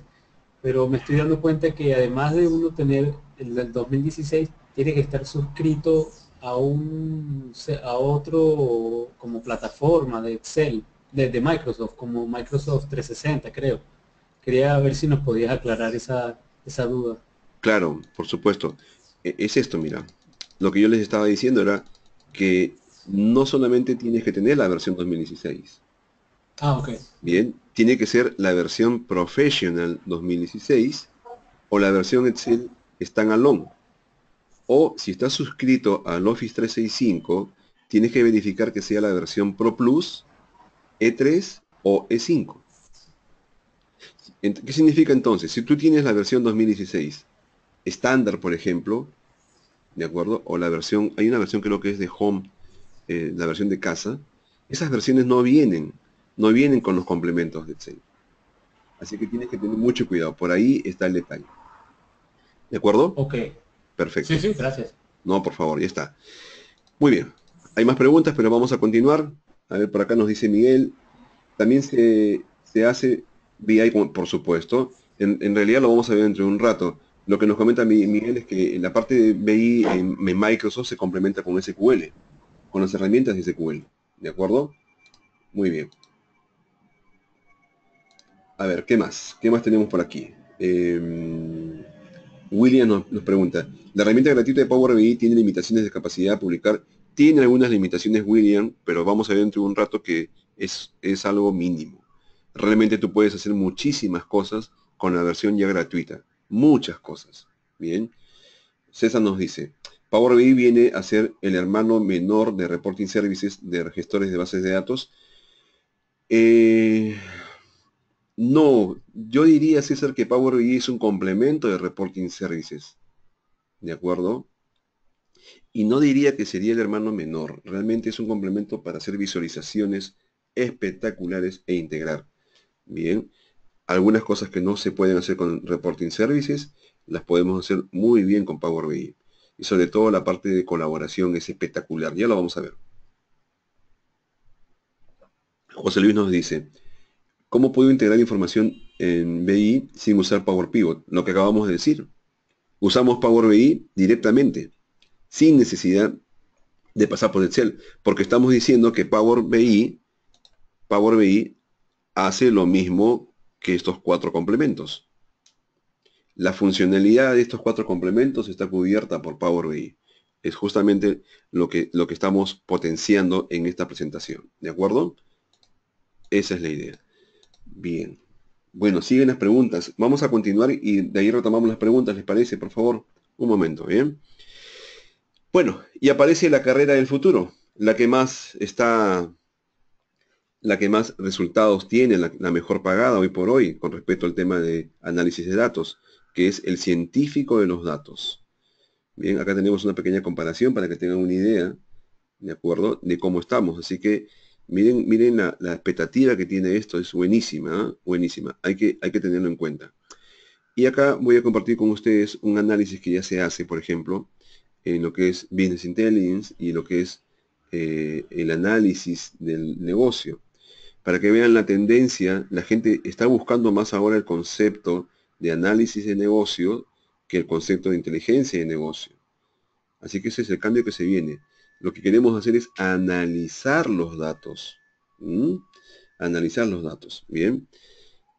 [SPEAKER 2] Pero me estoy dando cuenta que además de uno tener el 2016, tiene que estar suscrito a, un, a otro como plataforma de Excel de, Microsoft, como Microsoft 360, creo. Quería ver si nos podías aclarar esa, duda.
[SPEAKER 1] Claro, por supuesto. E, es esto, mira. Lo que yo les estaba diciendo era que no solamente tienes que tener la versión 2016. Ah, ok. Bien, tiene que ser la versión Professional 2016 o la versión Excel standalone. O si estás suscrito al Office 365, tienes que verificar que sea la versión Pro Plus e3 o E5. ¿Qué significa entonces? Si tú tienes la versión 2016 estándar, por ejemplo, ¿de acuerdo? O la versión, hay una versión creo que es de home, eh, la versión de casa, esas versiones no vienen, no vienen con los complementos de Excel. Así que tienes que tener mucho cuidado, por ahí está el detalle. ¿De acuerdo? Ok. Perfecto. Sí, sí, gracias. No, por favor, ya está. Muy bien. Hay más preguntas, pero vamos a continuar. A ver, por acá nos dice Miguel. También se, hace BI, por supuesto. En, realidad lo vamos a ver dentro de un rato. Lo que nos comenta Miguel es que la parte de BI en, Microsoft se complementa con SQL, con las herramientas de SQL. ¿De acuerdo? Muy bien. A ver, ¿qué más? ¿Qué más tenemos por aquí? Em, William nos, nos, pregunta, ¿la herramienta gratuita de Power BI tiene limitaciones de capacidad de publicar tiene algunas limitaciones William, pero vamos a ver dentro de un rato que es, algo mínimo. Realmente tú puedes hacer muchísimas cosas con la versión ya gratuita. Muchas cosas. Bien. César nos dice, Power BI viene a ser el hermano menor de Reporting Services de gestores de bases de datos. Eh, no, yo diría, César, que Power BI es un complemento de Reporting Services. ¿De acuerdo? Y no diría que sería el hermano menor, realmente es un complemento para hacer visualizaciones espectaculares e integrar. Bien, algunas cosas que no se pueden hacer con Reporting Services, las podemos hacer muy bien con Power BI. Y sobre todo la parte de colaboración es espectacular, ya lo vamos a ver. José Luis nos dice, ¿cómo puedo integrar información en BI sin usar Power Pivot? Lo que acabamos de decir. Usamos Power BI directamente sin necesidad de pasar por Excel, porque estamos diciendo que Power BI, Power BI hace lo mismo que estos cuatro complementos. La funcionalidad de estos cuatro complementos está cubierta por Power BI. Es justamente lo que, lo que estamos potenciando en esta presentación. ¿De acuerdo? Esa es la idea. Bien. Bueno, siguen las preguntas. Vamos a continuar y de ahí retomamos las preguntas, ¿les parece? Por favor, un momento, ¿bien? Bueno, y aparece la carrera del futuro, la que más está, la que más resultados tiene, la, mejor pagada hoy por hoy con respecto al tema de análisis de datos, que es el científico de los datos. Bien, acá tenemos una pequeña comparación para que tengan una idea, ¿de acuerdo?, de cómo estamos. Así que miren, miren la, expectativa que tiene esto, es buenísima, ¿ah? buenísima. Hay que, hay que tenerlo en cuenta. Y acá voy a compartir con ustedes un análisis que ya se hace, por ejemplo, en lo que es Business Intelligence y lo que es eh, el análisis del negocio. Para que vean la tendencia, la gente está buscando más ahora el concepto de análisis de negocio que el concepto de inteligencia de negocio. Así que ese es el cambio que se viene. Lo que queremos hacer es analizar los datos. Analizar los datos. Bien.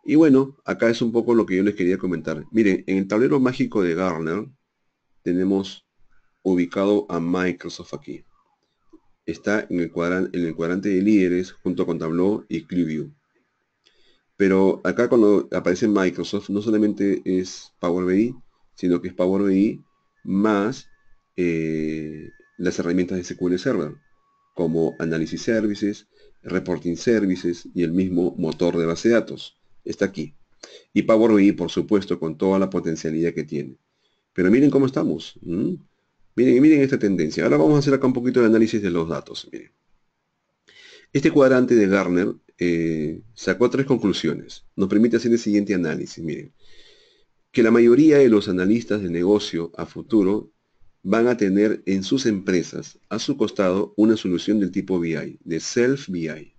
[SPEAKER 1] Y bueno, acá es un poco lo que yo les quería comentar. Miren, en el tablero mágico de Garner tenemos ubicado a Microsoft aquí. Está en el, cuadrante, en el cuadrante de líderes junto con Tableau y ClickView. Pero acá cuando aparece Microsoft no solamente es Power BI, sino que es Power BI más eh, las herramientas de SQL Server, como Analysis Services, Reporting Services y el mismo motor de base de datos. Está aquí. Y Power BI, por supuesto, con toda la potencialidad que tiene. Pero miren cómo estamos. Miren, miren esta tendencia. Ahora vamos a hacer acá un poquito de análisis de los datos. Miren. Este cuadrante de Garner eh, sacó tres conclusiones. Nos permite hacer el siguiente análisis. Miren, que la mayoría de los analistas de negocio a futuro van a tener en sus empresas a su costado una solución del tipo BI, de Self BI.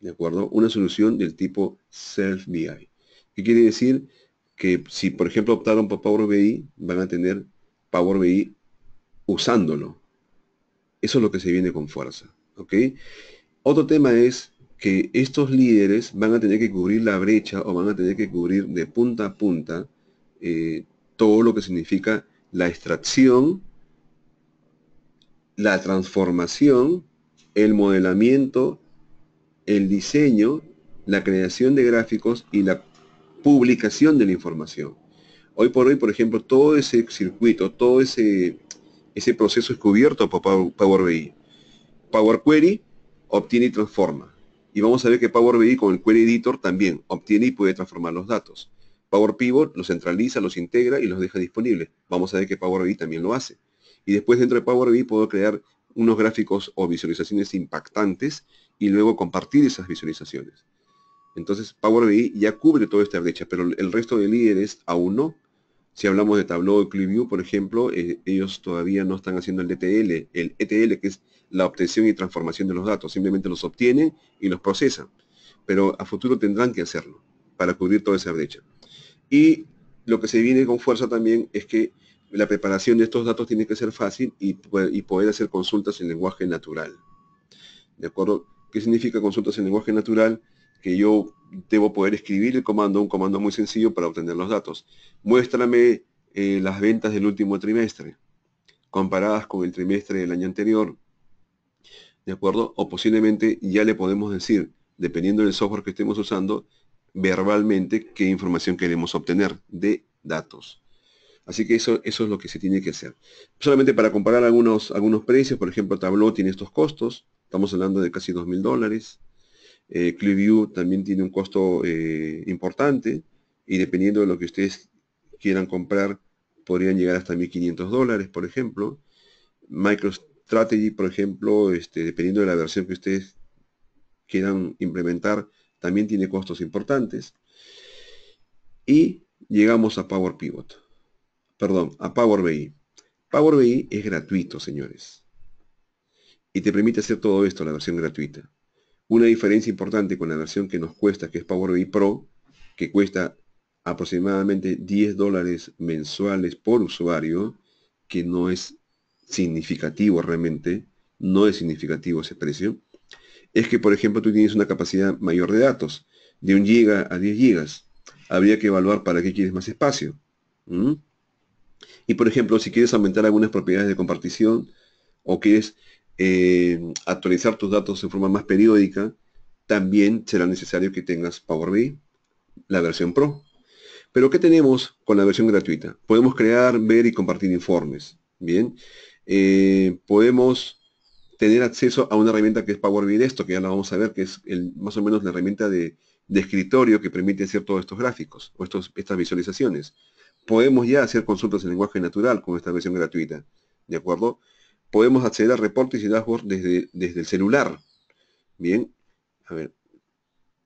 [SPEAKER 1] ¿De acuerdo? Una solución del tipo Self BI. ¿Qué quiere decir? Que si por ejemplo optaron por Power BI, van a tener Power BI usándolo. Eso es lo que se viene con fuerza. ¿ok? Otro tema es que estos líderes van a tener que cubrir la brecha o van a tener que cubrir de punta a punta eh, todo lo que significa la extracción, la transformación, el modelamiento, el diseño, la creación de gráficos y la publicación de la información. Hoy por hoy, por ejemplo, todo ese circuito, todo ese, ese proceso es cubierto por Power BI. Power Query obtiene y transforma. Y vamos a ver que Power BI con el Query Editor también obtiene y puede transformar los datos. Power Pivot los centraliza, los integra y los deja disponibles. Vamos a ver que Power BI también lo hace. Y después dentro de Power BI puedo crear unos gráficos o visualizaciones impactantes y luego compartir esas visualizaciones. Entonces Power BI ya cubre toda esta brecha, pero el resto de líderes aún no. Si hablamos de Tableau y ClickView, por ejemplo, eh, ellos todavía no están haciendo el ETL. el ETL, que es la obtención y transformación de los datos. Simplemente los obtienen y los procesan. Pero a futuro tendrán que hacerlo para cubrir toda esa brecha. Y lo que se viene con fuerza también es que la preparación de estos datos tiene que ser fácil y, y poder hacer consultas en lenguaje natural. ¿De acuerdo? ¿Qué significa consultas en lenguaje natural? que yo debo poder escribir el comando, un comando muy sencillo para obtener los datos. Muéstrame eh, las ventas del último trimestre, comparadas con el trimestre del año anterior. ¿De acuerdo? O posiblemente ya le podemos decir, dependiendo del software que estemos usando, verbalmente qué información queremos obtener de datos. Así que eso, eso es lo que se tiene que hacer. Solamente para comparar algunos, algunos precios, por ejemplo, Tableau tiene estos costos. Estamos hablando de casi 2.000 dólares. Eh, también tiene un costo eh, importante y dependiendo de lo que ustedes quieran comprar, podrían llegar hasta 1.500 dólares, por ejemplo. MicroStrategy, por ejemplo, este, dependiendo de la versión que ustedes quieran implementar, también tiene costos importantes. Y llegamos a Power Pivot. Perdón, a Power BI. Power BI es gratuito, señores. Y te permite hacer todo esto, la versión gratuita. Una diferencia importante con la versión que nos cuesta, que es Power BI Pro, que cuesta aproximadamente 10 dólares mensuales por usuario, que no es significativo realmente, no es significativo ese precio, es que, por ejemplo, tú tienes una capacidad mayor de datos, de un giga a 10 gigas. Habría que evaluar para qué quieres más espacio. Y, por ejemplo, si quieres aumentar algunas propiedades de compartición o quieres eh, actualizar tus datos en forma más periódica, también será necesario que tengas Power BI, la versión Pro. Pero ¿qué tenemos con la versión gratuita? Podemos crear, ver y compartir informes. Bien, eh, podemos tener acceso a una herramienta que es Power BI esto, que ya la vamos a ver, que es el, más o menos la herramienta de, escritorio que permite hacer todos estos gráficos o estas visualizaciones. Podemos ya hacer consultas en lenguaje natural con esta versión gratuita, ¿de acuerdo? podemos acceder a reportes y dashboards desde, desde el celular. Bien, a ver,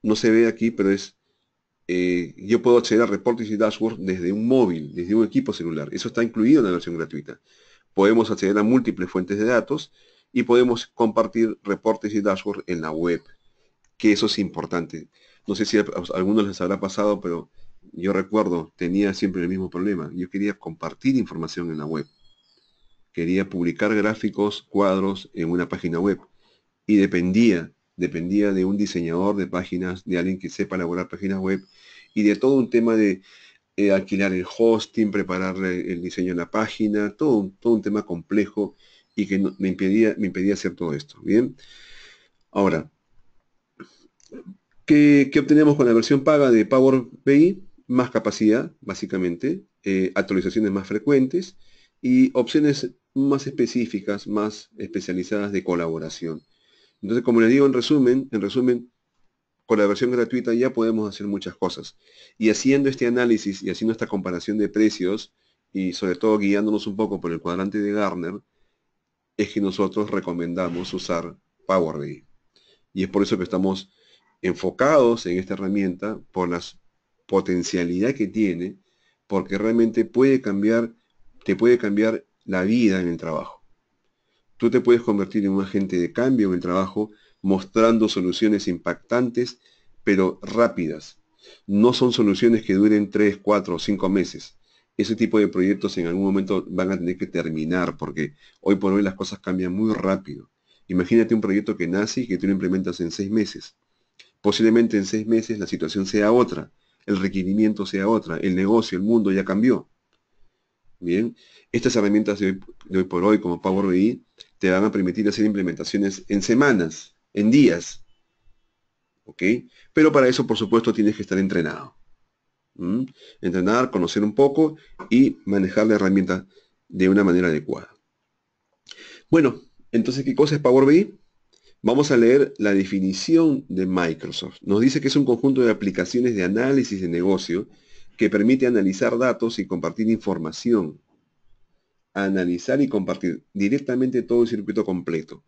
[SPEAKER 1] no se ve aquí, pero es, eh, yo puedo acceder a reportes y dashboards desde un móvil, desde un equipo celular. Eso está incluido en la versión gratuita. Podemos acceder a múltiples fuentes de datos y podemos compartir reportes y dashboards en la web, que eso es importante. No sé si a algunos les habrá pasado, pero yo recuerdo, tenía siempre el mismo problema. Yo quería compartir información en la web quería publicar gráficos, cuadros en una página web y dependía, dependía de un diseñador de páginas, de alguien que sepa elaborar páginas web y de todo un tema de eh, alquilar el hosting, preparar el diseño de la página, todo un, tema complejo y que me, impedía, me impedía hacer todo esto. Bien, ahora, ¿qué, obtenemos con la versión paga de Power BI? Más capacidad, básicamente, eh, actualizaciones más frecuentes, y opciones más específicas, más especializadas de colaboración. Entonces, como les digo en resumen, en resumen, con la versión gratuita ya podemos hacer muchas cosas. Y haciendo este análisis y haciendo esta comparación de precios, y sobre todo guiándonos un poco por el cuadrante de Garner, es que nosotros recomendamos usar Power BI. Y es por eso que estamos enfocados en esta herramienta, por la potencialidad que tiene, porque realmente puede cambiar te puede cambiar la vida en el trabajo. Tú te puedes convertir en un agente de cambio en el trabajo mostrando soluciones impactantes, pero rápidas. No son soluciones que duren 3, 4 o 5 meses. Ese tipo de proyectos en algún momento van a tener que terminar porque hoy por hoy las cosas cambian muy rápido. Imagínate un proyecto que nace y que tú lo implementas en 6 meses. Posiblemente en 6 meses la situación sea otra, el requerimiento sea otra, el negocio, el mundo ya cambió. Bien, estas herramientas de hoy, por hoy, como Power BI, te van a permitir hacer implementaciones en semanas, en días. ¿Ok? Pero para eso, por supuesto, tienes que estar entrenado. ¿Mm? Entrenar, conocer un poco y manejar la herramienta de una manera adecuada. Bueno, entonces, ¿qué cosa es Power BI? Vamos a leer la definición de Microsoft. Nos dice que es un conjunto de aplicaciones de análisis de negocio que permite analizar datos y compartir información. Analizar y compartir directamente todo el circuito completo.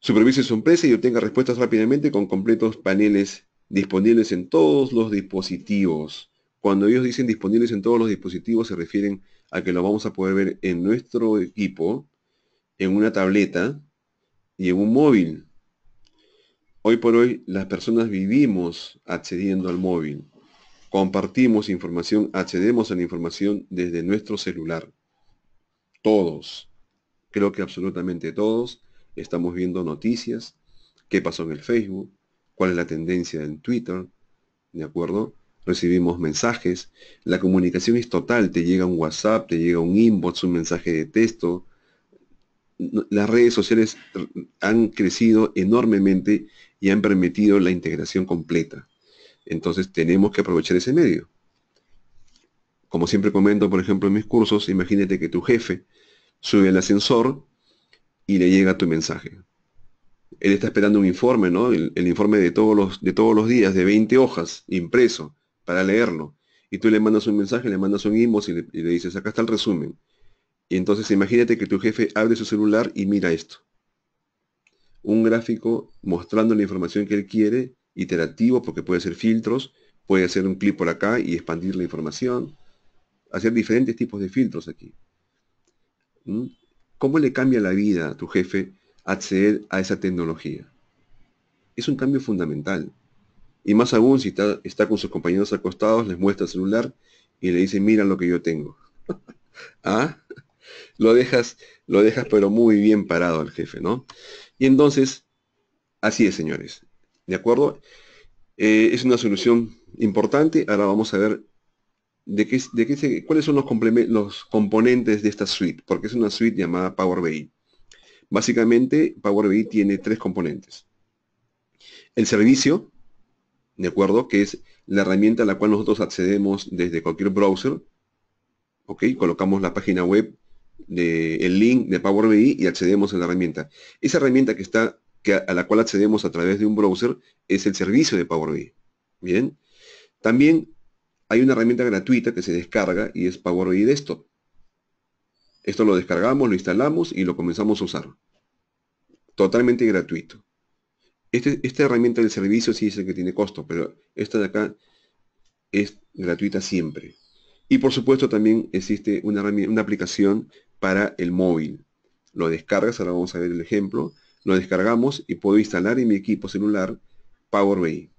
[SPEAKER 1] Supervise su empresa y obtenga respuestas rápidamente con completos paneles disponibles en todos los dispositivos. Cuando ellos dicen disponibles en todos los dispositivos se refieren a que lo vamos a poder ver en nuestro equipo, en una tableta y en un móvil. Hoy por hoy las personas vivimos accediendo al móvil compartimos información, accedemos a la información desde nuestro celular. Todos, creo que absolutamente todos, estamos viendo noticias, qué pasó en el Facebook, cuál es la tendencia en Twitter, ¿de acuerdo? Recibimos mensajes, la comunicación es total, te llega un WhatsApp, te llega un inbox, un mensaje de texto. Las redes sociales han crecido enormemente y han permitido la integración completa. Entonces tenemos que aprovechar ese medio. Como siempre comento, por ejemplo, en mis cursos, imagínate que tu jefe sube al ascensor y le llega tu mensaje. Él está esperando un informe, ¿no? El, informe de todos, los, de todos los días, de 20 hojas, impreso, para leerlo. Y tú le mandas un mensaje, le mandas un inbox y le, y le dices, acá está el resumen. Y entonces imagínate que tu jefe abre su celular y mira esto. Un gráfico mostrando la información que él quiere iterativo porque puede hacer filtros, puede hacer un clic por acá y expandir la información, hacer diferentes tipos de filtros aquí. ¿Mm? ¿Cómo le cambia la vida a tu jefe acceder a esa tecnología? Es un cambio fundamental. Y más aún si está, está con sus compañeros acostados, les muestra el celular y le dice, mira lo que yo tengo. ¿Ah? Lo dejas, lo dejas pero muy bien parado al jefe, ¿no? Y entonces, así es, señores. ¿De acuerdo? Eh, es una solución importante. Ahora vamos a ver de qué, de qué cuáles son los, los componentes de esta suite, porque es una suite llamada Power BI. Básicamente, Power BI tiene tres componentes. El servicio, ¿de acuerdo? Que es la herramienta a la cual nosotros accedemos desde cualquier browser. ¿Ok? Colocamos la página web, de, el link de Power BI y accedemos a la herramienta. Esa herramienta que está a, la cual accedemos a través de un browser es el servicio de Power BI. Bien. También hay una herramienta gratuita que se descarga y es Power BI Desktop. Esto lo descargamos, lo instalamos y lo comenzamos a usar. Totalmente gratuito. Este, esta herramienta del servicio sí es el que tiene costo, pero esta de acá es gratuita siempre. Y por supuesto también existe una, una aplicación para el móvil. Lo descargas, ahora vamos a ver el ejemplo. Lo descargamos y puedo instalar en mi equipo celular Power BI.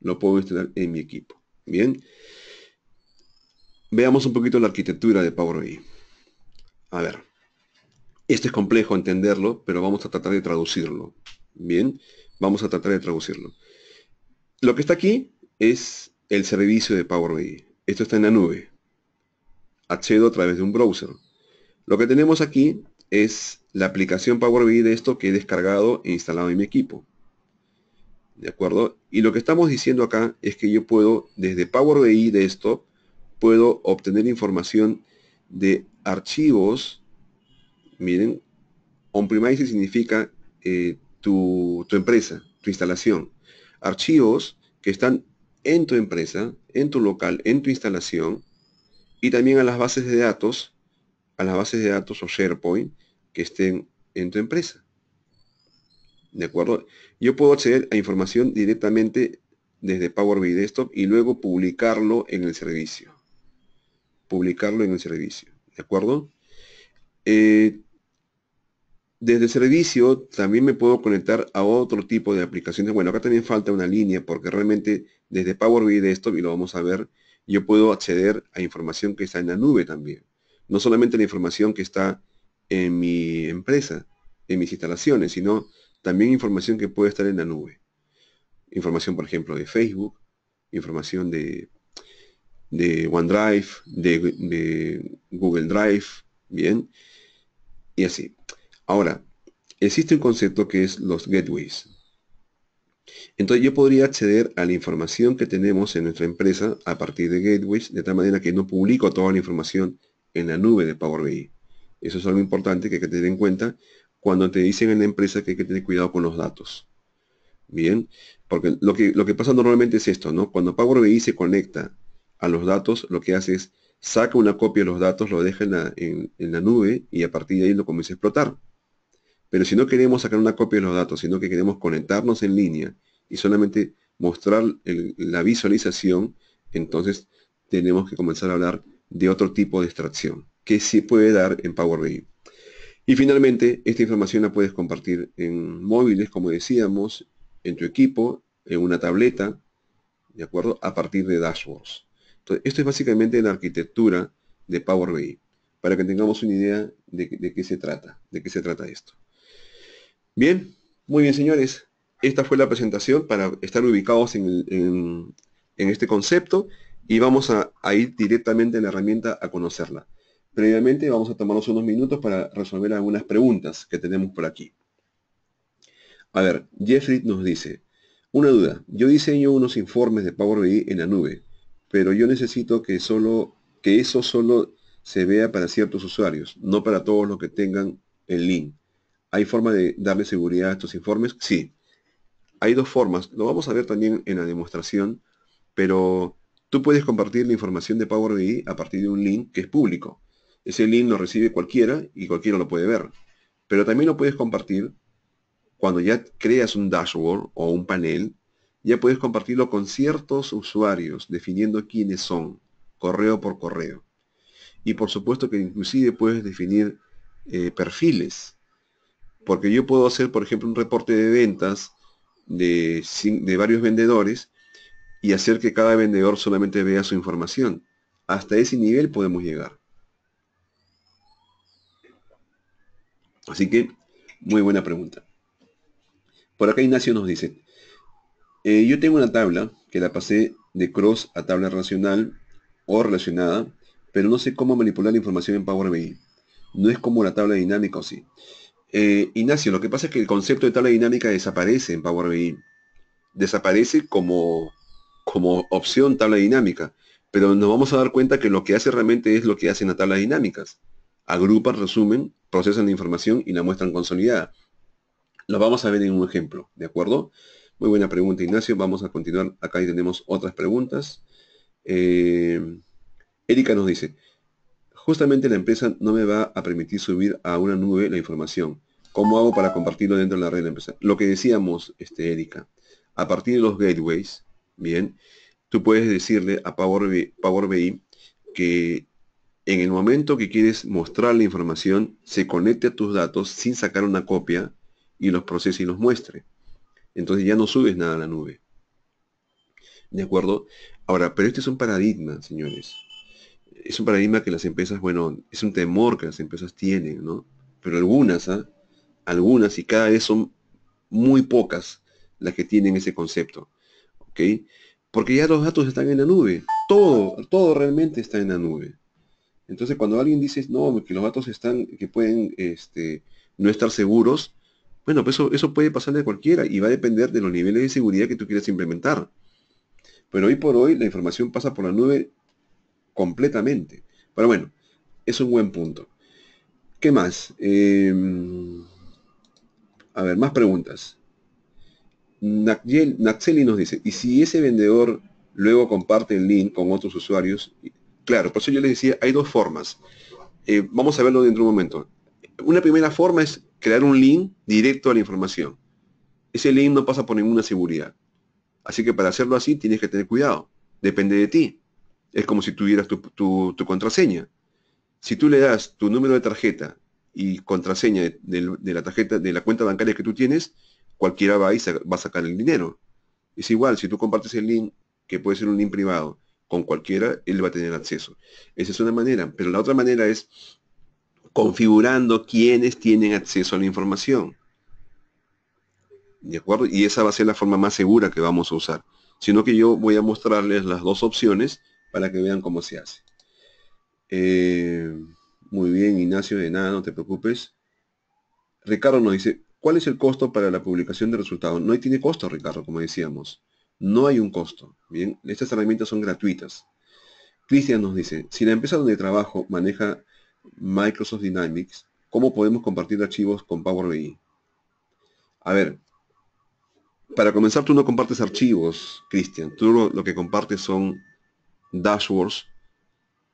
[SPEAKER 1] Lo puedo instalar en mi equipo. Bien. Veamos un poquito la arquitectura de Power BI. A ver. Esto es complejo entenderlo, pero vamos a tratar de traducirlo. Bien, vamos a tratar de traducirlo. Lo que está aquí es el servicio de Power BI. Esto está en la nube. Accedo a través de un browser. Lo que tenemos aquí es la aplicación Power BI de esto que he descargado e instalado en mi equipo. ¿De acuerdo? Y lo que estamos diciendo acá es que yo puedo, desde Power BI de esto, puedo obtener información de archivos. Miren, on-premise significa eh, tu, tu empresa, tu instalación. Archivos que están en tu empresa, en tu local, en tu instalación. Y también a las bases de datos a las bases de datos o SharePoint que estén en tu empresa. ¿De acuerdo? Yo puedo acceder a información directamente desde Power BI Desktop y luego publicarlo en el servicio. Publicarlo en el servicio. ¿De acuerdo? Eh, desde el servicio también me puedo conectar a otro tipo de aplicaciones. Bueno, acá también falta una línea porque realmente desde Power BI Desktop, y lo vamos a ver, yo puedo acceder a información que está en la nube también no solamente la información que está en mi empresa, en mis instalaciones, sino también información que puede estar en la nube. Información, por ejemplo, de Facebook, información de, de OneDrive, de, de Google Drive, bien, y así. Ahora, existe un concepto que es los gateways. Entonces yo podría acceder a la información que tenemos en nuestra empresa a partir de gateways, de tal manera que no publico toda la información en la nube de Power BI. Eso es algo importante que hay que tener en cuenta cuando te dicen en la empresa que hay que tener cuidado con los datos. Bien, porque lo que, lo que pasa normalmente es esto, ¿no? Cuando Power BI se conecta a los datos, lo que hace es saca una copia de los datos, lo deja en la, nube y a partir de ahí lo comienza a explotar. Pero si no queremos sacar una copia de los datos, sino que queremos conectarnos en línea y solamente mostrar la visualización, entonces tenemos que comenzar a hablar de otro tipo de extracción, que se puede dar en Power BI. Y finalmente, esta información la puedes compartir en móviles, como decíamos, en tu equipo, en una tableta, ¿de acuerdo? A partir de dashboards. Entonces, esto es básicamente la arquitectura de Power BI, para que tengamos una idea de, qué se trata, de qué se trata esto. Bien, muy bien señores, esta fue la presentación para estar ubicados en este concepto y vamos a, ir directamente a la herramienta a conocerla. Previamente vamos a tomarnos unos minutos para resolver algunas preguntas que tenemos por aquí. A ver, Jeffrey nos dice, una duda, yo diseño unos informes de Power BI en la nube, pero yo necesito que, solo, que eso solo se vea para ciertos usuarios, no para todos los que tengan el link. ¿Hay forma de darle seguridad a estos informes? Sí. Hay dos formas, lo vamos a ver también en la demostración, pero Tú puedes compartir la información de Power BI a partir de un link que es público. Ese link lo recibe cualquiera y cualquiera lo puede ver. Pero también lo puedes compartir cuando ya creas un dashboard o un panel, ya puedes compartirlo con ciertos usuarios, definiendo quiénes son, correo por correo. Y por supuesto que inclusive puedes definir eh, perfiles. Porque yo puedo hacer, por ejemplo, un reporte de ventas de varios vendedores y hacer que cada vendedor solamente vea su información. Hasta ese nivel podemos llegar. Así que, muy buena pregunta. Por acá Ignacio nos dice, eh, yo tengo una tabla que la pasé de cross a tabla racional o relacionada, pero no sé cómo manipular la información en Power BI. No es como la tabla dinámica o sí. Eh, Ignacio, lo que pasa es que el concepto de tabla dinámica desaparece en Power BI. Desaparece como como opción tabla dinámica, pero nos vamos a dar cuenta que lo que hace realmente es lo que hacen las tablas dinámicas. Agrupan, resumen, procesan la información y la muestran consolidada. Lo vamos a ver en un ejemplo, ¿de acuerdo? Muy buena pregunta, Ignacio. Vamos a continuar. Acá y tenemos otras preguntas. Eh, Erika nos dice, justamente la empresa no me va a permitir subir a una nube la información. ¿Cómo hago para compartirlo dentro de la red de la empresa? Lo que decíamos, este, Erika, a partir de los gateways, Bien, tú puedes decirle a Power, BI, que en el momento que quieres mostrar la información, se conecte a tus datos sin sacar una copia y los procese y los muestre. Entonces ya no subes nada a la nube. ¿De acuerdo? Ahora, pero este es un paradigma, señores. Es un paradigma que las empresas, bueno, es un temor que las empresas tienen, ¿no? Pero algunas, ¿ah? algunas y cada vez son muy pocas las que tienen ese concepto. Porque ya los datos están en la nube. Todo, todo realmente está en la nube. Entonces cuando alguien dice, no, que los datos están, que pueden este, no estar seguros, bueno, pues eso, eso puede pasar de cualquiera y va a depender de los niveles de seguridad que tú quieras implementar. Pero hoy por hoy la información pasa por la nube completamente. Pero bueno, es un buen punto. ¿Qué más? Em, a ver, más preguntas. Naxeli nos dice, y si ese vendedor luego comparte el link con otros usuarios, claro, por eso yo les decía, hay dos formas. Eh, vamos a verlo dentro de un momento. Una primera forma es crear un link directo a la información. Ese link no pasa por ninguna seguridad. Así que para hacerlo así tienes que tener cuidado. Depende de ti. Es como si tuvieras tu, contraseña. Si tú le das tu número de tarjeta y contraseña de la tarjeta de la cuenta bancaria que tú tienes, cualquiera va y va a sacar el dinero. Es igual, si tú compartes el link, que puede ser un link privado, con cualquiera, él va a tener acceso. Esa es una manera. Pero la otra manera es configurando quiénes tienen acceso a la información. ¿De acuerdo? Y esa va a ser la forma más segura que vamos a usar. Sino que yo voy a mostrarles las dos opciones para que vean cómo se hace. Eh, muy bien, Ignacio, de nada, no te preocupes. Ricardo nos dice, ¿Cuál es el costo para la publicación de resultados? No tiene costo, Ricardo, como decíamos. No hay un costo. Bien, estas herramientas son gratuitas. Cristian nos dice, si la empresa donde trabajo maneja Microsoft Dynamics, ¿cómo podemos compartir archivos con Power BI? A ver, para comenzar tú no compartes archivos, Cristian. Tú lo, lo que compartes son dashboards,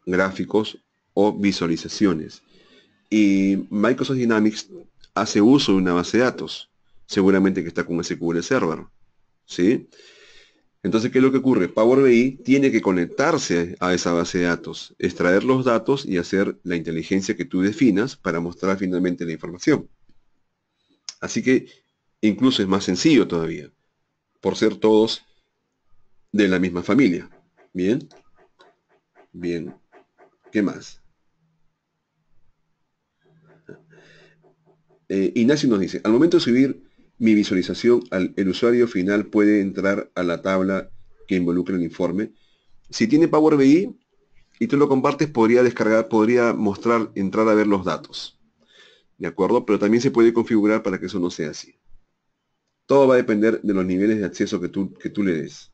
[SPEAKER 1] gráficos o visualizaciones. Y Microsoft Dynamics hace uso de una base de datos, seguramente que está con SQL Server. ¿sí? Entonces, ¿qué es lo que ocurre? Power BI tiene que conectarse a esa base de datos, extraer los datos y hacer la inteligencia que tú definas para mostrar finalmente la información. Así que incluso es más sencillo todavía, por ser todos de la misma familia. Bien. Bien. ¿Qué más? Eh, Ignacio nos dice, al momento de subir mi visualización, el usuario final puede entrar a la tabla que involucra el informe. Si tiene Power BI y tú lo compartes, podría descargar, podría mostrar, entrar a ver los datos. ¿De acuerdo? Pero también se puede configurar para que eso no sea así. Todo va a depender de los niveles de acceso que tú, que tú le des.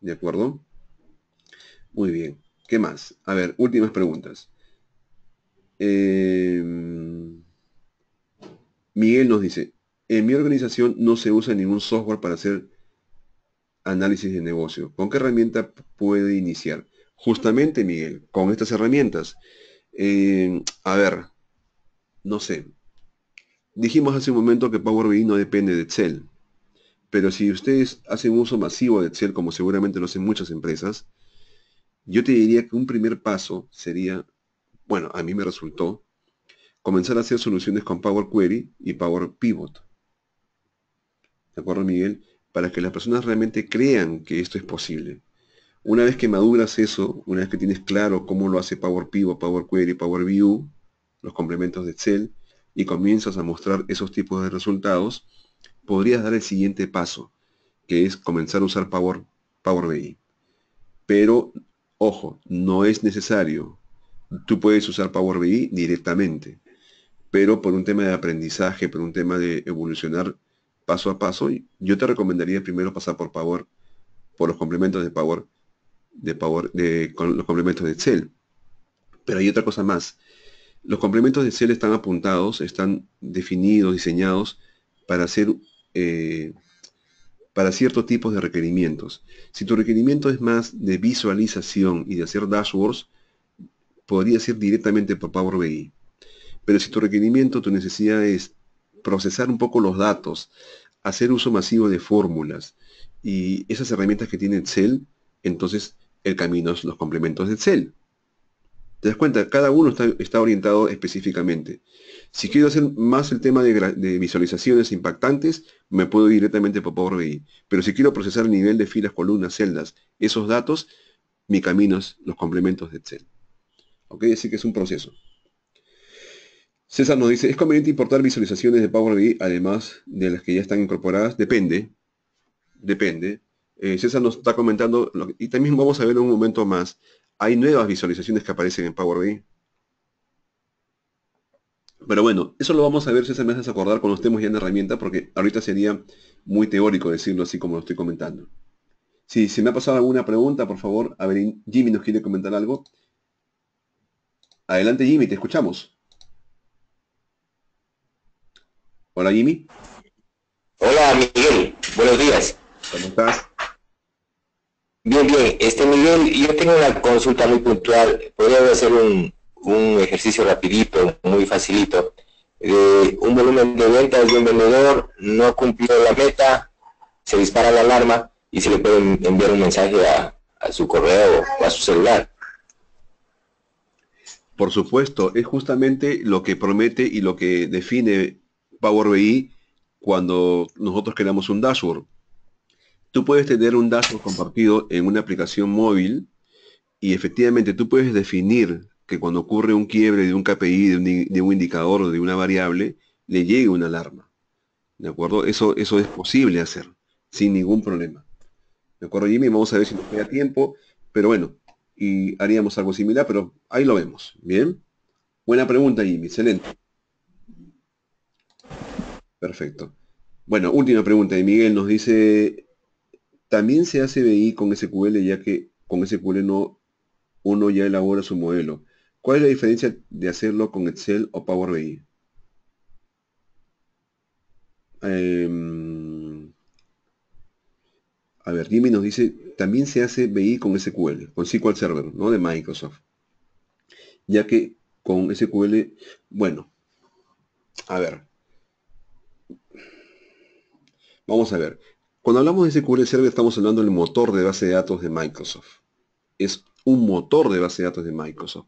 [SPEAKER 1] ¿De acuerdo? Muy bien. ¿Qué más? A ver, últimas preguntas. Eh, Miguel nos dice, en mi organización no se usa ningún software para hacer análisis de negocio. ¿Con qué herramienta puede iniciar? Justamente, Miguel, con estas herramientas. Eh, a ver, no sé. Dijimos hace un momento que Power BI no depende de Excel. Pero si ustedes hacen uso masivo de Excel, como seguramente lo hacen muchas empresas, yo te diría que un primer paso sería, bueno, a mí me resultó comenzar a hacer soluciones con Power Query y Power Pivot. ¿De acuerdo, Miguel? Para que las personas realmente crean que esto es posible. Una vez que maduras eso, una vez que tienes claro cómo lo hace Power Pivot, Power Query, Power View, los complementos de Excel, y comienzas a mostrar esos tipos de resultados, podrías dar el siguiente paso, que es comenzar a usar Power, Power BI. Pero, ojo, no es necesario. Tú puedes usar Power BI directamente pero por un tema de aprendizaje, por un tema de evolucionar paso a paso, yo te recomendaría primero pasar por Power, por los complementos de Power, de Power, de, con los complementos de Excel. Pero hay otra cosa más. Los complementos de Excel están apuntados, están definidos, diseñados para hacer eh, para ciertos tipos de requerimientos. Si tu requerimiento es más de visualización y de hacer dashboards, podría ser directamente por Power BI. Pero si tu requerimiento, tu necesidad es procesar un poco los datos, hacer uso masivo de fórmulas y esas herramientas que tiene Excel, entonces el camino es los complementos de Excel. ¿Te das cuenta? Cada uno está, orientado específicamente. Si quiero hacer más el tema de, visualizaciones impactantes, me puedo ir directamente por Power BI. Pero si quiero procesar el nivel de filas, columnas, celdas, esos datos, mi camino es los complementos de Excel. ¿Ok? Así que es un proceso. César nos dice, ¿es conveniente importar visualizaciones de Power BI además de las que ya están incorporadas? Depende, depende. Eh, César nos está comentando, y también vamos a ver en un momento más, hay nuevas visualizaciones que aparecen en Power BI. Pero bueno, eso lo vamos a ver, César, me haces acordar cuando estemos ya en la herramienta, porque ahorita sería muy teórico decirlo así como lo estoy comentando. Si se me ha pasado alguna pregunta, por favor, a ver, Jimmy nos quiere comentar algo. Adelante, Jimmy, te escuchamos. Hola Jimmy. Hola Miguel, buenos días. ¿Cómo estás? Bien, bien. Este
[SPEAKER 2] Miguel, yo tengo una consulta muy puntual. Podría hacer un, ejercicio rapidito, muy facilito. Eh, un volumen de ventas de un vendedor no cumplió la meta, se dispara la alarma y se le puede enviar un mensaje a, a su
[SPEAKER 1] correo o a su celular. Por supuesto, es justamente lo que promete y lo que define Power BI cuando nosotros creamos un dashboard. Tú puedes tener un dashboard compartido en una aplicación móvil y efectivamente tú puedes definir que cuando ocurre un quiebre de un KPI, de un, indicador o de una variable, le llegue una alarma. ¿De acuerdo? Eso, eso es posible hacer sin ningún problema. ¿De acuerdo, Jimmy? Vamos a ver si nos queda tiempo, pero bueno, y haríamos algo similar, pero ahí lo vemos. Bien. Buena pregunta, Jimmy. Excelente. Perfecto. Bueno, última pregunta de Miguel. Nos dice, ¿también se hace BI con SQL ya que con SQL no, uno ya elabora su modelo? ¿Cuál es la diferencia de hacerlo con Excel o Power BI? Em, a ver, Jimmy nos dice, también se hace BI con SQL, con SQL Server, ¿no? De Microsoft. Ya que con SQL, bueno, a ver, Vamos a ver. Cuando hablamos de SQL Server estamos hablando del motor de base de datos de Microsoft. Es un motor de base de datos de Microsoft.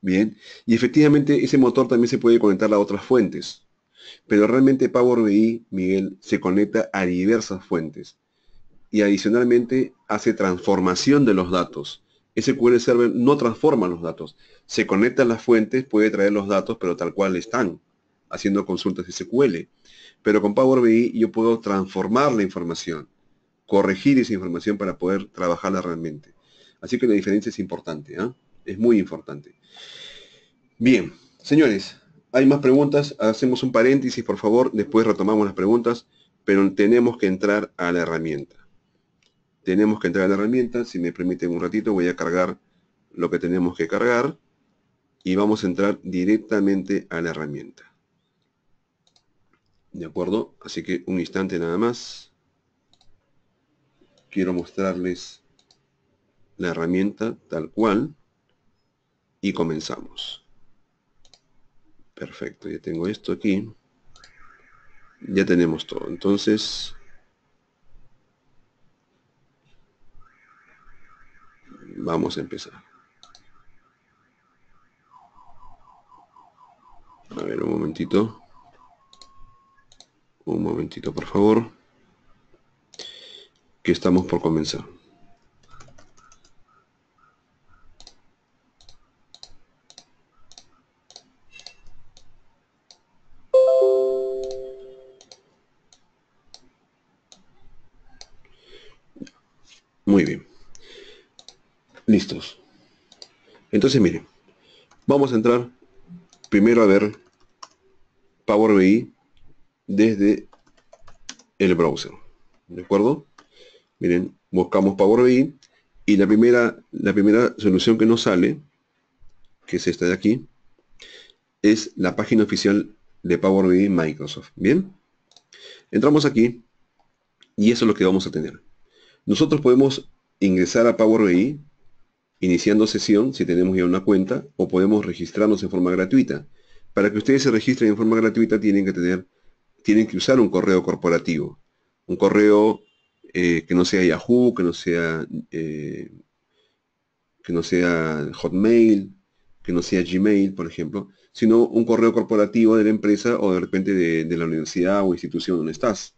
[SPEAKER 1] Bien, y efectivamente ese motor también se puede conectar a otras fuentes. Pero realmente Power BI, Miguel, se conecta a diversas fuentes. Y adicionalmente hace transformación de los datos. SQL Server no transforma los datos. Se conecta a las fuentes, puede traer los datos, pero tal cual están, haciendo consultas de SQL. Pero con Power BI yo puedo transformar la información, corregir esa información para poder trabajarla realmente. Así que la diferencia es importante, ¿ah? es muy importante. Bien, señores, hay más preguntas, hacemos un paréntesis, por favor, después retomamos las preguntas, pero tenemos que entrar a la herramienta. Tenemos que entrar a la herramienta, si me permiten un ratito voy a cargar lo que tenemos que cargar y vamos a entrar directamente a la herramienta. ¿De acuerdo? Así que un instante nada más. Quiero mostrarles la herramienta tal cual. Y comenzamos. Perfecto, ya tengo esto aquí. Ya tenemos todo. Entonces... Vamos a empezar. A ver, un momentito. Un momentito, por favor. Que estamos por comenzar. Muy bien. Listos. Entonces, miren. Vamos a entrar primero a ver Power BI desde el browser. ¿De acuerdo? Miren, buscamos Power BI y la primera, la primera solución que nos sale, que es esta de aquí, es la página oficial de Power BI Microsoft. Bien, entramos aquí y eso es lo que vamos a tener. Nosotros podemos ingresar a Power BI iniciando sesión si tenemos ya una cuenta o podemos registrarnos en forma gratuita. Para que ustedes se registren en forma gratuita tienen que tener tienen que usar un correo corporativo, un correo eh, que no sea Yahoo, que no sea, eh, que no sea Hotmail, que no sea Gmail, por ejemplo, sino un correo corporativo de la empresa o de repente de, la universidad o institución donde estás.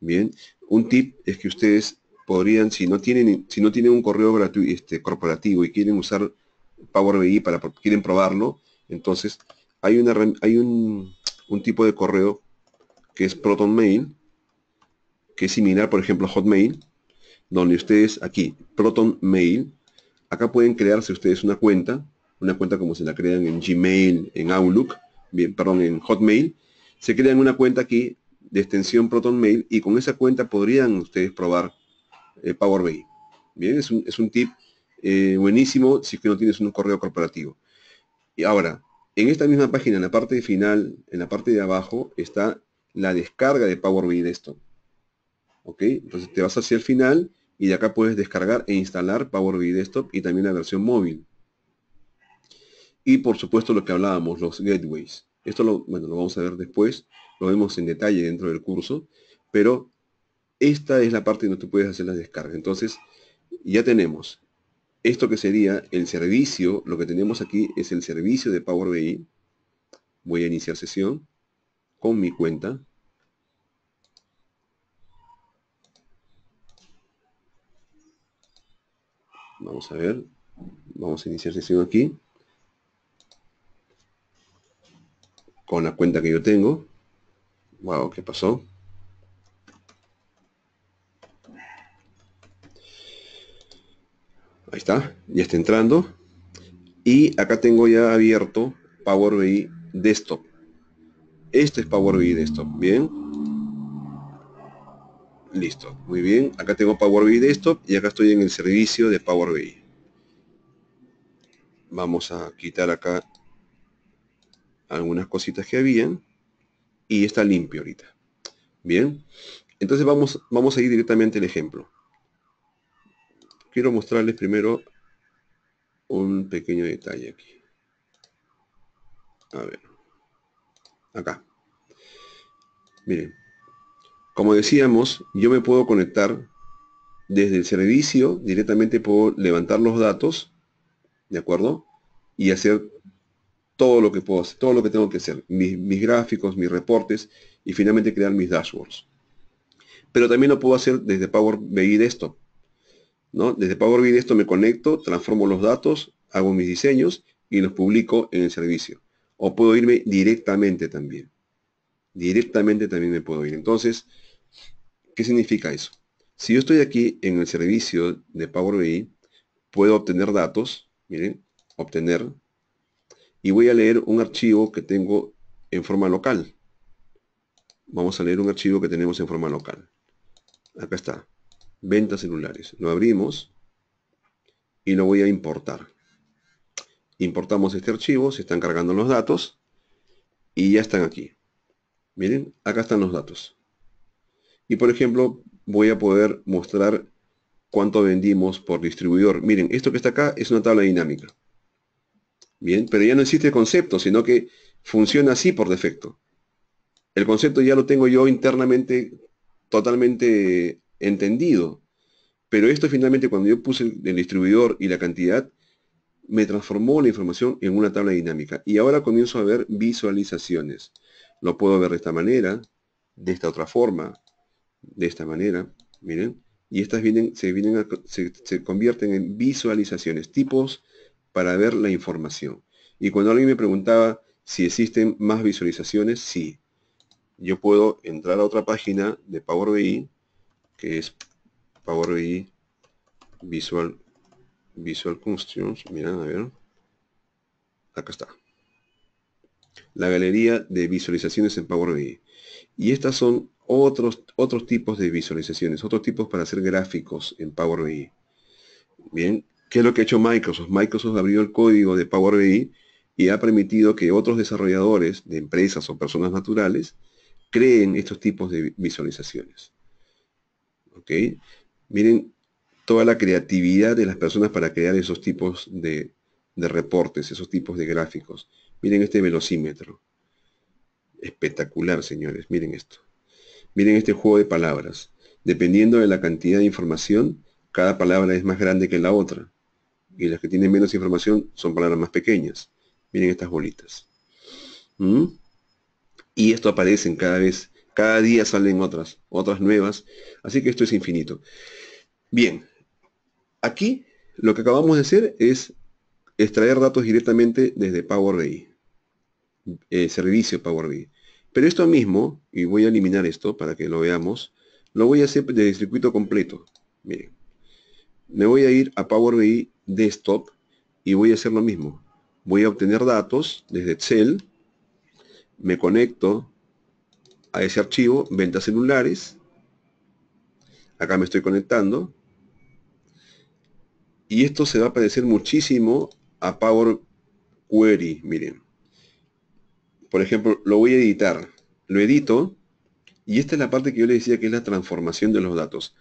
[SPEAKER 1] Bien, un tip es que ustedes podrían, si no tienen, si no tienen un correo gratuito, este, corporativo y quieren usar Power BI para quieren probarlo, entonces hay, una, hay un, un tipo de correo que es Proton Mail, que es similar, por ejemplo, a Hotmail, donde ustedes aquí, Proton Mail, acá pueden crearse ustedes una cuenta, una cuenta como se la crean en Gmail, en Outlook, bien, perdón, en Hotmail, se crean una cuenta aquí de extensión Proton Mail y con esa cuenta podrían ustedes probar eh, Power BI. Bien, es un, tip eh, buenísimo si es que no tienes un correo corporativo. Y ahora, en esta misma página, en la parte final, en la parte de abajo, está la descarga de Power BI Desktop. ¿Ok? Entonces te vas hacia el final y de acá puedes descargar e instalar Power BI Desktop y también la versión móvil. Y por supuesto lo que hablábamos, los gateways. Esto lo, lo vamos a ver después, lo vemos en detalle dentro del curso, pero esta es la parte donde tú puedes hacer la descarga. Entonces, ya tenemos esto que sería el servicio, lo que tenemos aquí es el servicio de Power BI. Voy a iniciar sesión con mi cuenta. Vamos a ver. Vamos a iniciar sesión aquí. Con la cuenta que yo tengo. Wow, ¿qué pasó? Ahí está, ya está entrando. Y acá tengo ya abierto Power BI Desktop. Este es Power BI Desktop, ¿bien? Listo, muy bien. Acá tengo Power BI Desktop y acá estoy en el servicio de Power BI. Vamos a quitar acá algunas cositas que habían y está limpio ahorita. Bien, entonces vamos, vamos a ir directamente al ejemplo. Quiero mostrarles primero un pequeño detalle aquí. A ver, acá. Miren, como decíamos, yo me puedo conectar desde el servicio, directamente puedo levantar los datos, ¿de acuerdo? Y hacer todo lo que puedo hacer, todo lo que tengo que hacer, mis, gráficos, mis reportes y finalmente crear mis dashboards. Pero también lo puedo hacer desde Power BI esto ¿no? Desde Power BI esto me conecto, transformo los datos, hago mis diseños y los publico en el servicio. O puedo irme directamente también. Directamente también me puedo ir. Entonces, ¿Qué significa eso? Si yo estoy aquí en el servicio de Power BI, puedo obtener datos, miren, obtener, y voy a leer un archivo que tengo en forma local. Vamos a leer un archivo que tenemos en forma local. Acá está, ventas celulares. Lo abrimos y lo voy a importar. Importamos este archivo, se están cargando los datos y ya están aquí. Miren, acá están los datos. Y por ejemplo, voy a poder mostrar cuánto vendimos por distribuidor. Miren, esto que está acá es una tabla dinámica. Bien, pero ya no existe concepto, sino que funciona así por defecto. El concepto ya lo tengo yo internamente totalmente entendido. Pero esto finalmente cuando yo puse el distribuidor y la cantidad, me transformó la información en una tabla dinámica. Y ahora comienzo a ver visualizaciones. Lo puedo ver de esta manera, de esta otra forma, de esta manera, miren, y estas vienen, se, vienen se, convierten en visualizaciones, tipos para ver la información. Y cuando alguien me preguntaba si existen más visualizaciones, sí. Yo puedo entrar a otra página de Power BI, que es Power BI Visual, Visual Constructions. Miren, a ver. Acá está. La galería de visualizaciones en Power BI. Y estas son otros, otros tipos de visualizaciones, otros tipos para hacer gráficos en Power BI. Bien, ¿qué es lo que ha hecho Microsoft? Microsoft abrió el código de Power BI y ha permitido que otros desarrolladores de empresas o personas naturales creen estos tipos de visualizaciones. ¿Ok? Miren toda la creatividad de las personas para crear esos tipos de, de reportes, esos tipos de gráficos. Miren este velocímetro. Espectacular, señores. Miren esto. Miren este juego de palabras. Dependiendo de la cantidad de información, cada palabra es más grande que la otra. Y las que tienen menos información son palabras más pequeñas. Miren estas bolitas. ¿Mm? Y esto aparece cada vez, cada día salen otras, otras nuevas. Así que esto es infinito. Bien, aquí lo que acabamos de hacer es extraer datos directamente desde Power BI, eh, servicio Power BI. Pero esto mismo, y voy a eliminar esto para que lo veamos, lo voy a hacer el circuito completo. Miren, me voy a ir a Power BI Desktop y voy a hacer lo mismo. Voy a obtener datos desde Excel, me conecto a ese archivo, ventas celulares, acá me estoy conectando, y esto se va a parecer muchísimo a Power Query, miren por ejemplo, lo voy a editar, lo edito, y esta es la parte que yo le decía que es la transformación de los datos.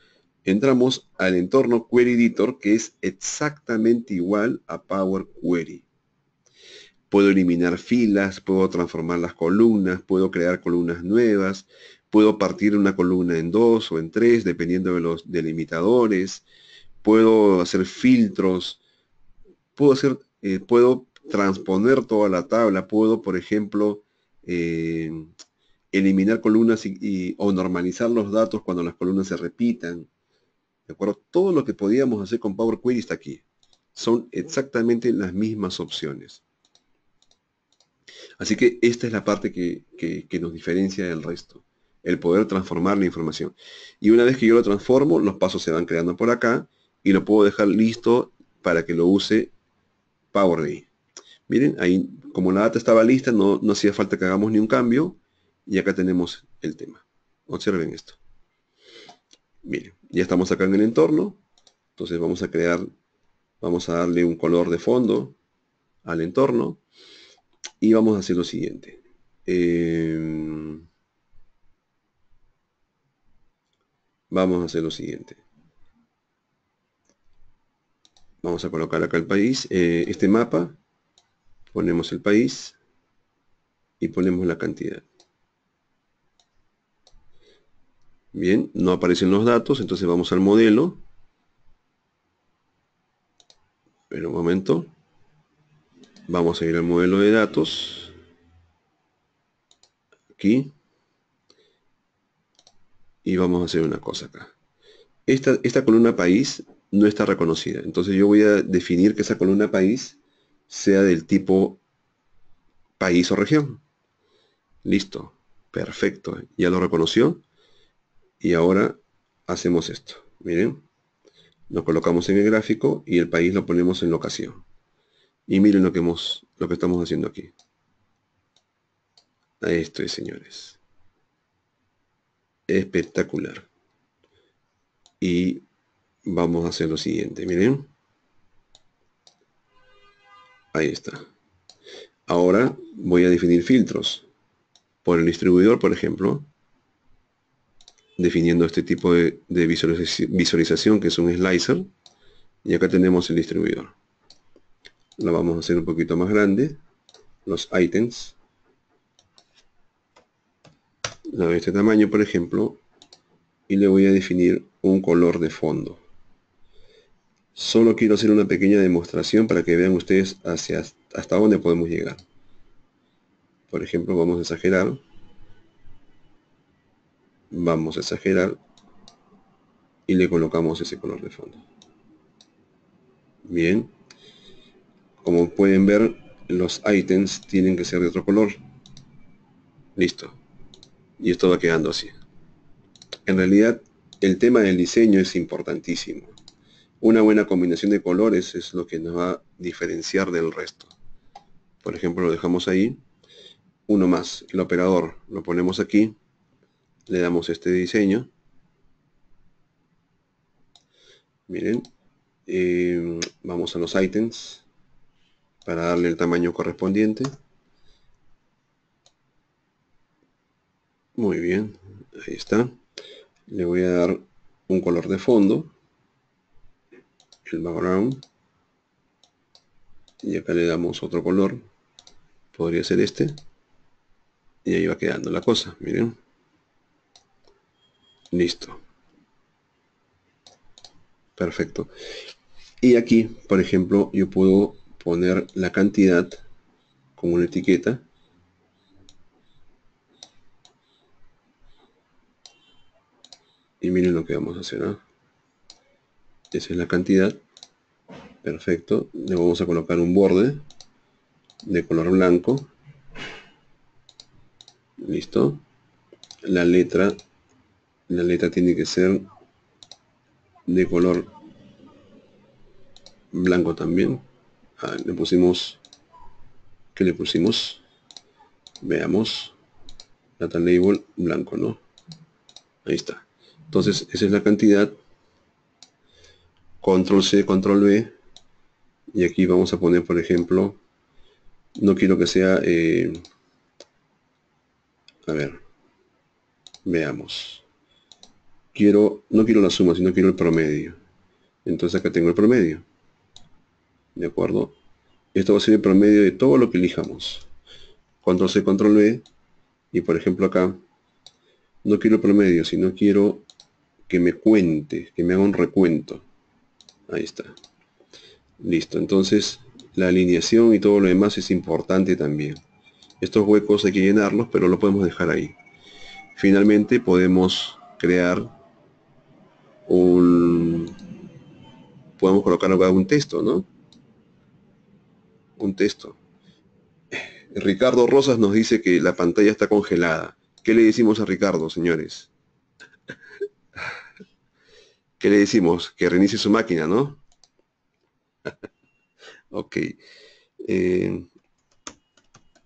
[SPEAKER 1] Entramos al entorno Query Editor, que es exactamente igual a Power Query. Puedo eliminar filas, puedo transformar las columnas, puedo crear columnas nuevas, puedo partir una columna en dos o en tres, dependiendo de los delimitadores, puedo hacer filtros, puedo hacer, eh, puedo transponer toda la tabla, puedo, por ejemplo, eh, eliminar columnas y, o normalizar los datos cuando las columnas se repitan. ¿De Todo lo que podíamos hacer con Power Query está aquí. Son exactamente las mismas opciones. Así que esta es la parte que, que nos diferencia del resto. El poder transformar la información. Y una vez que yo lo transformo, los pasos se van creando por acá y lo puedo dejar listo para que lo use Power BI. Miren, ahí como la data estaba lista, no, hacía falta que hagamos ni un cambio. Y acá tenemos el tema. Observen esto. Miren, ya estamos acá en el entorno. Entonces vamos a crear, vamos a darle un color de fondo al entorno. Y vamos a hacer lo siguiente. Em, vamos a hacer lo siguiente. Vamos a colocar acá el país, eh, este mapa, Ponemos el país y ponemos la cantidad. Bien, no aparecen los datos, entonces vamos al modelo. Pero un momento. Vamos a ir al modelo de datos. Aquí. Y vamos a hacer una cosa acá. Esta, esta columna país no está reconocida. Entonces yo voy a definir que esa columna país sea del tipo país o región. Listo, perfecto, ya lo reconoció. Y ahora hacemos esto. Miren, nos colocamos en el gráfico y el país lo ponemos en locación. Y miren lo que, hemos, lo que estamos haciendo aquí. Esto estoy señores. Espectacular. Y vamos a hacer lo siguiente, miren. Ahí está. Ahora voy a definir filtros. Por el distribuidor, por ejemplo, definiendo este tipo de, visualización que es un slicer. Y acá tenemos el distribuidor. La vamos a hacer un poquito más grande. Los items. de este tamaño, por ejemplo. Y le voy a definir un color de fondo. Solo quiero hacer una pequeña demostración para que vean ustedes hasta dónde podemos llegar. Por ejemplo, vamos a exagerar. Vamos a exagerar. Y le colocamos ese color de fondo. Bien. Como pueden ver, los ítems tienen que ser de otro color. Listo. Y esto va quedando así. En realidad, el tema del diseño es importantísimo una buena combinación de colores es lo que nos va a diferenciar del resto. Por ejemplo, lo dejamos ahí. Uno más, el operador. Lo ponemos aquí. Le damos este diseño. Miren. Eh, vamos a los items. Para darle el tamaño correspondiente. Muy bien. Ahí está. Le voy a dar un color de fondo el background y acá le damos otro color podría ser este y ahí va quedando la cosa miren listo perfecto y aquí por ejemplo yo puedo poner la cantidad como una etiqueta y miren lo que vamos a hacer esa es la cantidad perfecto le vamos a colocar un borde de color blanco listo la letra la letra tiene que ser de color blanco también ah, le pusimos que le pusimos veamos data label blanco no ahí está entonces esa es la cantidad control C, control V y aquí vamos a poner por ejemplo no quiero que sea eh, a ver veamos quiero no quiero la suma sino quiero el promedio entonces acá tengo el promedio de acuerdo esto va a ser el promedio de todo lo que elijamos control C, control V y por ejemplo acá no quiero el promedio sino quiero que me cuente que me haga un recuento ahí está listo entonces la alineación y todo lo demás es importante también estos huecos hay que llenarlos pero lo podemos dejar ahí finalmente podemos crear un podemos colocar un texto no un texto Ricardo Rosas nos dice que la pantalla está congelada ¿Qué le decimos a Ricardo, señores? ¿Qué le decimos? Que reinicie su máquina, ¿no? ok. Eh,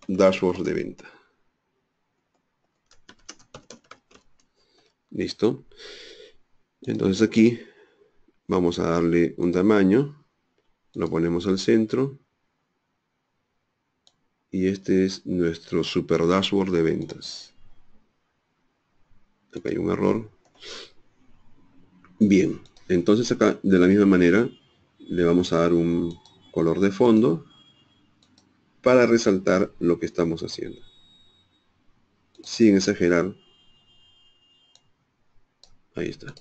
[SPEAKER 1] dashboard de venta. Listo. Entonces aquí vamos a darle un tamaño. Lo ponemos al centro. Y este es nuestro super dashboard de ventas. Acá hay un error. Bien, entonces acá de la misma manera le vamos a dar un color de fondo para resaltar lo que estamos haciendo. Sin exagerar. Ahí está.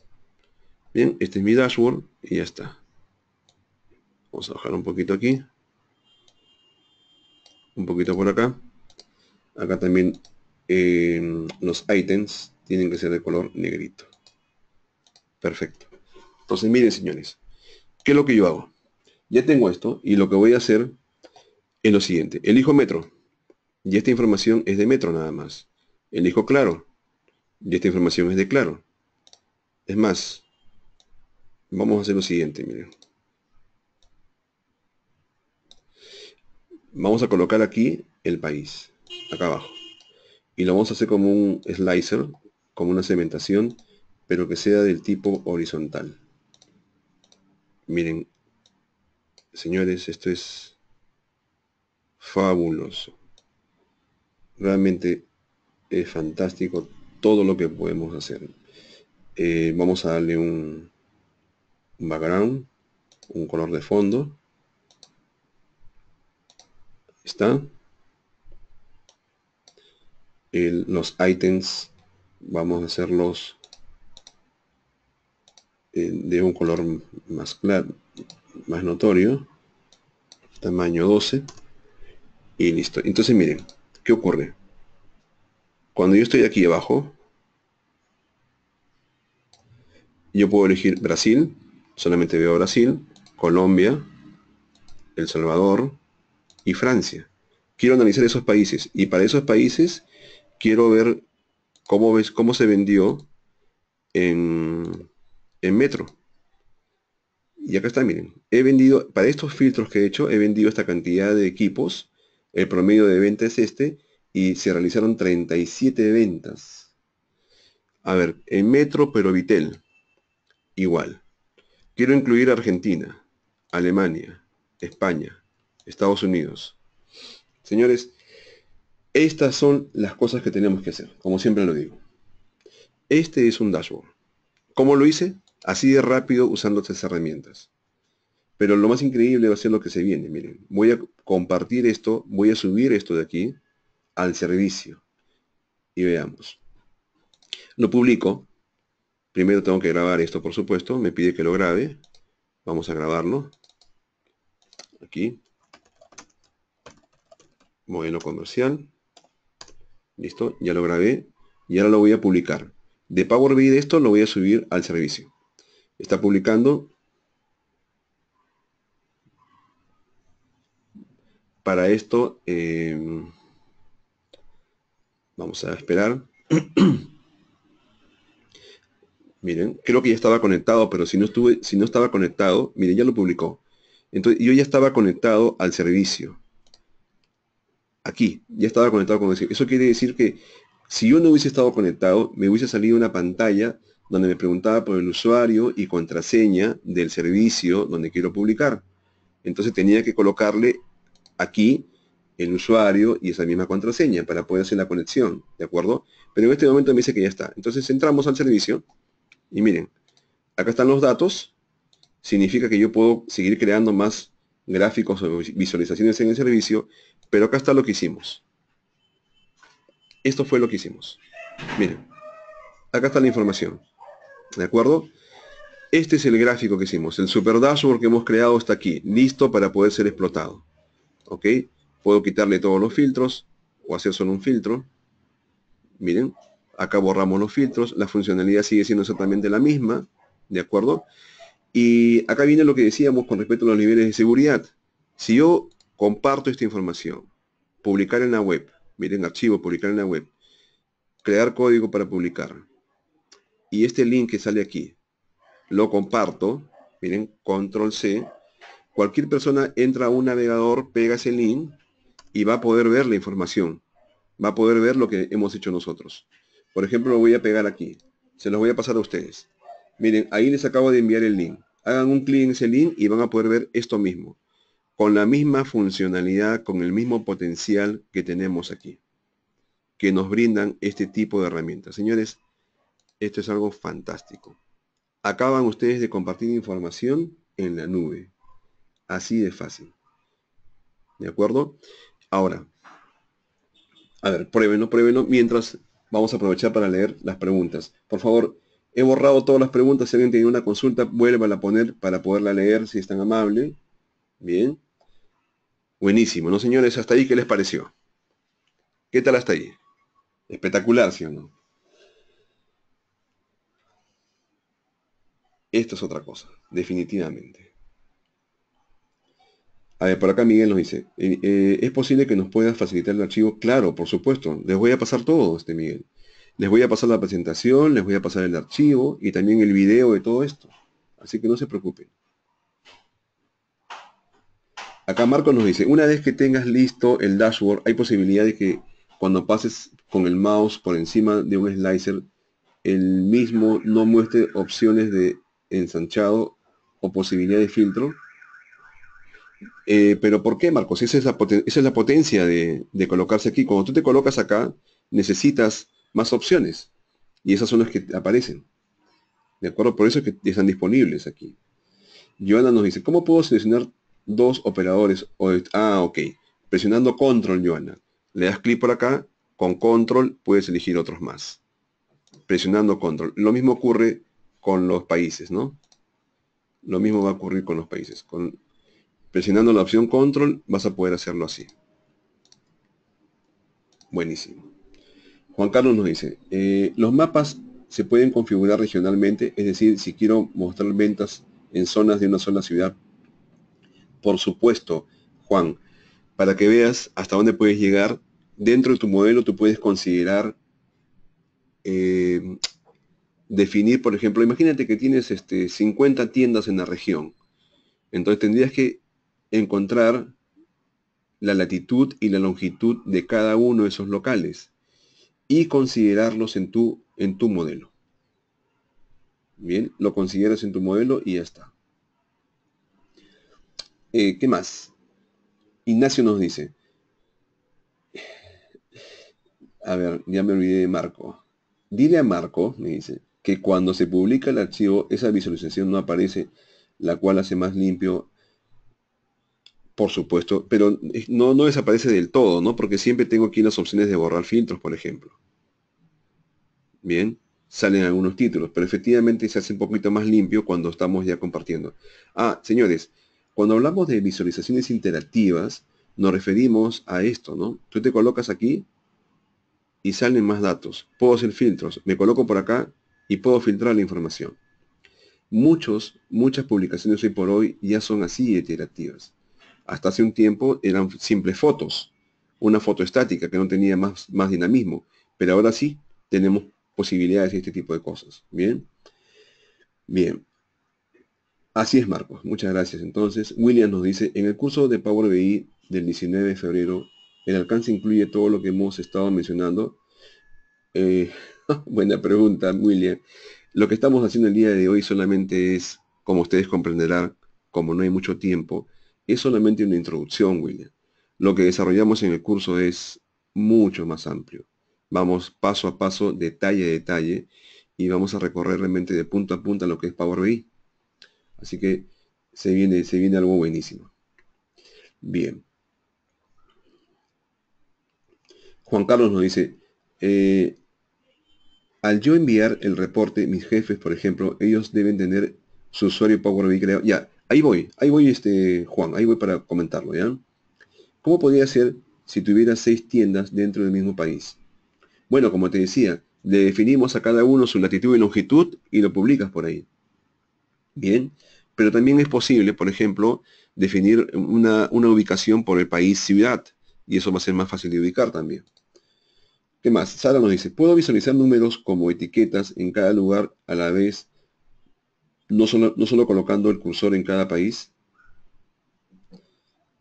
[SPEAKER 1] Bien, este es mi dashboard y ya está. Vamos a bajar un poquito aquí. Un poquito por acá. Acá también eh, los items tienen que ser de color negrito. Perfecto. Entonces, miren, señores, ¿qué es lo que yo hago? Ya tengo esto y lo que voy a hacer es lo siguiente. Elijo metro. Y esta información es de metro nada más. Elijo claro. Y esta información es de claro. Es más, vamos a hacer lo siguiente, miren. Vamos a colocar aquí el país, acá abajo. Y lo vamos a hacer como un slicer, como una cementación pero que sea del tipo horizontal. Miren, señores, esto es fabuloso. Realmente es fantástico todo lo que podemos hacer. Eh, vamos a darle un, background, un color de fondo. Está. los items vamos a hacerlos eh, de un color más claro, más notorio, tamaño 12, y listo. Entonces miren, ¿qué ocurre? Cuando yo estoy aquí abajo, yo puedo elegir Brasil, solamente veo Brasil, Colombia, El Salvador y Francia. Quiero analizar esos países y para esos países quiero ver cómo, ves, cómo se vendió en, en metro. Y acá está, miren, he vendido, para estos filtros que he hecho, he vendido esta cantidad de equipos, el promedio de venta es este, y se realizaron 37 ventas. A ver, en Metro pero Vitel, igual. Quiero incluir Argentina, Alemania, España, Estados Unidos. Señores, estas son las cosas que tenemos que hacer, como siempre lo digo. Este es un dashboard. ¿Cómo lo hice? Así de rápido usando estas herramientas. Pero lo más increíble va a ser lo que se viene. Miren, voy a compartir esto, voy a subir esto de aquí al servicio. Y veamos. Lo publico. Primero tengo que grabar esto, por supuesto. Me pide que lo grabe. Vamos a grabarlo. Aquí. Modelo comercial. Listo, ya lo grabé. Y ahora lo voy a publicar. De Power BI de esto lo voy a subir al servicio está publicando para esto em, vamos a esperar miren creo que ya estaba conectado pero si no estuve si no estaba conectado miren ya lo publicó entonces yo ya estaba conectado al servicio aquí ya estaba conectado con el servicio eso quiere decir que si yo no hubiese estado conectado me hubiese salido una pantalla donde me preguntaba por el usuario y contraseña del servicio donde quiero publicar. Entonces tenía que colocarle aquí el usuario y esa misma contraseña para poder hacer la conexión, ¿de acuerdo? Pero en este momento me dice que ya está. Entonces entramos al servicio y miren, acá están los datos. Significa que yo puedo seguir creando más gráficos o visualizaciones en el servicio, pero acá está lo que hicimos. Esto fue lo que hicimos. Miren, acá está la información. ¿De acuerdo? Este es el gráfico que hicimos. El super dashboard que hemos creado está aquí, listo para poder ser explotado. ¿Ok? Puedo quitarle todos los filtros o hacer solo un filtro. Miren, acá borramos los filtros. La funcionalidad sigue siendo exactamente la misma. ¿De acuerdo? Y acá viene lo que decíamos con respecto a los niveles de seguridad. Si yo comparto esta información, publicar en la web, miren archivo, publicar en la web, crear código para publicar, y este link que sale aquí, lo comparto, miren, control C, cualquier persona entra a un navegador, pega ese link y va a poder ver la información, va a poder ver lo que hemos hecho nosotros. Por ejemplo, lo voy a pegar aquí, se los voy a pasar a ustedes. Miren, ahí les acabo de enviar el link. Hagan un clic en ese link y van a poder ver esto mismo, con la misma funcionalidad, con el mismo potencial que tenemos aquí, que nos brindan este tipo de herramientas. Señores, esto es algo fantástico. Acaban ustedes de compartir información en la nube. Así de fácil. ¿De acuerdo? Ahora, a ver, pruébenlo, pruébenlo. Mientras vamos a aprovechar para leer las preguntas. Por favor, he borrado todas las preguntas. Si alguien tiene una consulta, vuélvala a poner para poderla leer si es tan amable. Bien. Buenísimo, ¿no, señores? Hasta ahí, ¿qué les pareció? ¿Qué tal hasta ahí? Espectacular, ¿sí o no? Esto es otra cosa, definitivamente. A ver, por acá Miguel nos dice, eh, eh, ¿es posible que nos puedas facilitar el archivo? Claro, por supuesto, les voy a pasar todo, este Miguel. Les voy a pasar la presentación, les voy a pasar el archivo y también el video de todo esto. Así que no se preocupen. Acá Marco nos dice, una vez que tengas listo el dashboard, hay posibilidad de que cuando pases con el mouse por encima de un slicer, el mismo no muestre opciones de ensanchado o posibilidad de filtro. Eh, pero ¿por qué, Marcos? Esa es la, potencia de, colocarse aquí. Cuando tú te colocas acá, necesitas más opciones. Y esas son las que aparecen. ¿De acuerdo? Por eso es que están disponibles aquí. Joana nos dice, ¿cómo puedo seleccionar dos operadores? ah, ok. Presionando control, Joana. Le das clic por acá. Con control puedes elegir otros más. Presionando control. Lo mismo ocurre con los países, ¿no? Lo mismo va a ocurrir con los países. Con, presionando la opción control vas a poder hacerlo así. Buenísimo. Juan Carlos nos dice, eh, los mapas se pueden configurar regionalmente, es decir, si quiero mostrar ventas en zonas de una sola ciudad. Por supuesto, Juan, para que veas hasta dónde puedes llegar, dentro de tu modelo tú puedes considerar eh, definir, por ejemplo, imagínate que tienes este, 50 tiendas en la región. Entonces tendrías que encontrar la latitud y la longitud de cada uno de esos locales y considerarlos en tu, en tu modelo. Bien, lo consideras en tu modelo y ya está. Eh, ¿Qué más? Ignacio nos dice. A ver, ya me olvidé de Marco. Dile a Marco, me dice, que cuando se publica el archivo, esa visualización no aparece, la cual hace más limpio, por supuesto, pero eh, no, no desaparece del todo, ¿no? Porque siempre tengo aquí las opciones de borrar filtros, por ejemplo. Bien, salen algunos títulos, pero efectivamente se hace un poquito más limpio cuando estamos ya compartiendo. Ah, señores, cuando hablamos de visualizaciones interactivas, nos referimos a esto, ¿no? Tú te colocas aquí y salen más datos. Puedo hacer filtros. Me coloco por acá y puedo filtrar la información. Muchos, muchas publicaciones hoy por hoy ya son así iterativas. Hasta hace un tiempo eran simples fotos, una foto estática que no tenía más, más dinamismo, pero ahora sí tenemos posibilidades de este tipo de cosas. Bien, bien. Así es, Marcos. Muchas gracias. Entonces, William nos dice, en el curso de Power BI del 19 de febrero, el alcance incluye todo lo que hemos estado mencionando. Eh, Buena pregunta, William. Lo que estamos haciendo el día de hoy solamente es, como ustedes comprenderán, como no hay mucho tiempo, es solamente una introducción, William. Lo que desarrollamos en el curso es mucho más amplio. Vamos paso a paso, detalle a detalle, y vamos a recorrer realmente de punto a punto lo que es Power BI. Así que se viene, se viene algo buenísimo. Bien. Juan Carlos nos dice, eh, al yo enviar el reporte, mis jefes, por ejemplo, ellos deben tener su usuario Power BI creado. Ya, ahí voy, ahí voy este Juan, ahí voy para comentarlo, ¿ya? ¿Cómo podría ser si tuviera seis tiendas dentro del mismo país? Bueno, como te decía, le definimos a cada uno su latitud y longitud y lo publicas por ahí. Bien, pero también es posible, por ejemplo, definir una ubicación por el país ciudad y eso va a ser más fácil de ubicar también. ¿Qué más? Sara nos dice, puedo visualizar números como etiquetas en cada lugar a la vez, no solo, no colocando el cursor en cada país.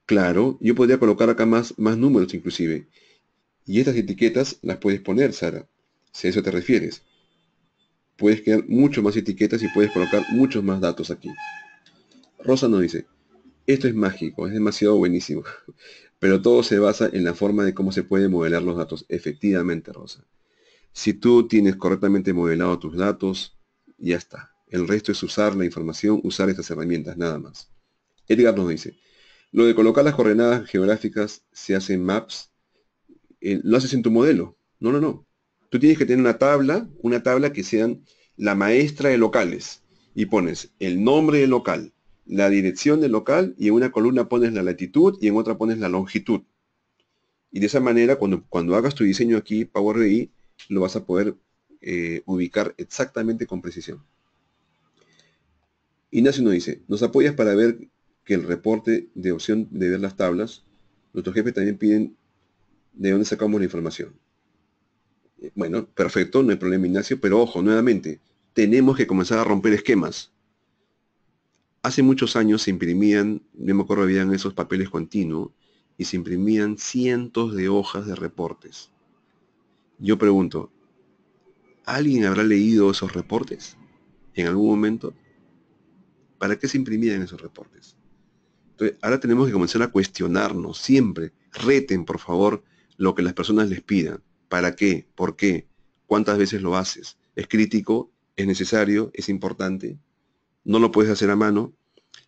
[SPEAKER 1] Claro, yo podría colocar acá más, más números inclusive. Y estas etiquetas las puedes poner, Sara, si a eso te refieres. Puedes crear mucho más etiquetas y puedes colocar muchos más datos aquí. Rosa nos dice, esto es mágico, es demasiado buenísimo. Pero todo se basa en la forma de cómo se pueden modelar los datos. Efectivamente, Rosa. Si tú tienes correctamente modelado tus datos, ya está. El resto es usar la información, usar estas herramientas, nada más. Edgar nos dice, lo de colocar las coordenadas geográficas se hace en maps, eh, lo haces en tu modelo. No, no, no. Tú tienes que tener una tabla, una tabla que sean la maestra de locales. Y pones el nombre del local, la dirección del local y en una columna pones la latitud y en otra pones la longitud. Y de esa manera, cuando, hagas tu diseño aquí, Power BI, lo vas a poder eh, ubicar exactamente con precisión. Ignacio nos dice, nos apoyas para ver que el reporte de opción de ver las tablas, nuestros jefes también piden de dónde sacamos la información. Eh, bueno, perfecto, no hay problema Ignacio, pero ojo, nuevamente, tenemos que comenzar a romper esquemas. Hace muchos años se imprimían, no me acuerdo bien esos papeles continuos, y se imprimían cientos de hojas de reportes. Yo pregunto, ¿alguien habrá leído esos reportes en algún momento? ¿Para qué se imprimían esos reportes? Entonces, ahora tenemos que comenzar a cuestionarnos siempre. Reten, por favor, lo que las personas les pidan. ¿Para qué? ¿Por qué? ¿Cuántas veces lo haces? ¿Es crítico? ¿Es necesario? ¿Es importante? no lo puedes hacer a mano,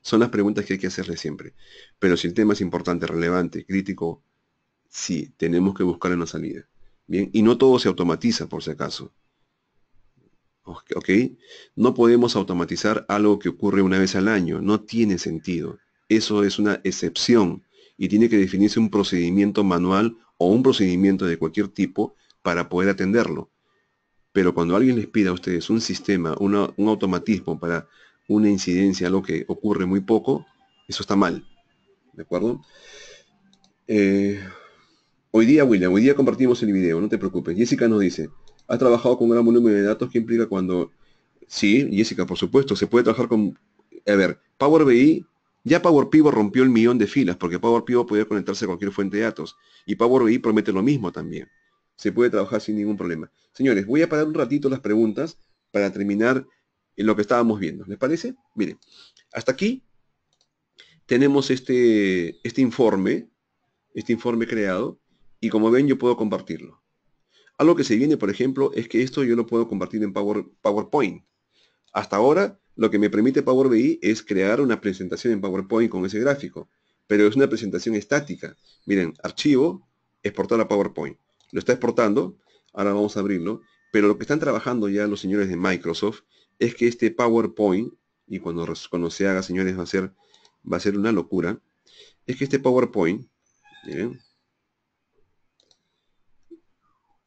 [SPEAKER 1] son las preguntas que hay que hacerle siempre. Pero si el tema es importante, relevante, crítico, sí, tenemos que buscar una salida. Bien, y no todo se automatiza, por si acaso. ¿Ok? No podemos automatizar algo que ocurre una vez al año. No tiene sentido. Eso es una excepción y tiene que definirse un procedimiento manual o un procedimiento de cualquier tipo para poder atenderlo. Pero cuando alguien les pida a ustedes un sistema, un automatismo para una incidencia, lo que ocurre muy poco, eso está mal. ¿De acuerdo? Eh, hoy día, William, hoy día compartimos el video, no te preocupes. Jessica nos dice, ha trabajado con un gran volumen de datos que implica cuando... Sí, Jessica, por supuesto, se puede trabajar con... A ver, Power BI, ya Power Pivot rompió el millón de filas, porque Power Pivot puede conectarse a cualquier fuente de datos. Y Power BI promete lo mismo también. Se puede trabajar sin ningún problema. Señores, voy a parar un ratito las preguntas para terminar en lo que estábamos viendo. ¿Les parece? Miren, hasta aquí tenemos este, este informe, este informe creado, y como ven yo puedo compartirlo. Algo que se viene, por ejemplo, es que esto yo lo puedo compartir en PowerPoint. Hasta ahora, lo que me permite Power BI es crear una presentación en PowerPoint con ese gráfico, pero es una presentación estática. Miren, archivo, exportar a PowerPoint. Lo está exportando, ahora vamos a abrirlo, pero lo que están trabajando ya los señores de Microsoft es que este PowerPoint, y cuando, se haga, señores, va a ser, va a ser una locura, es que este PowerPoint,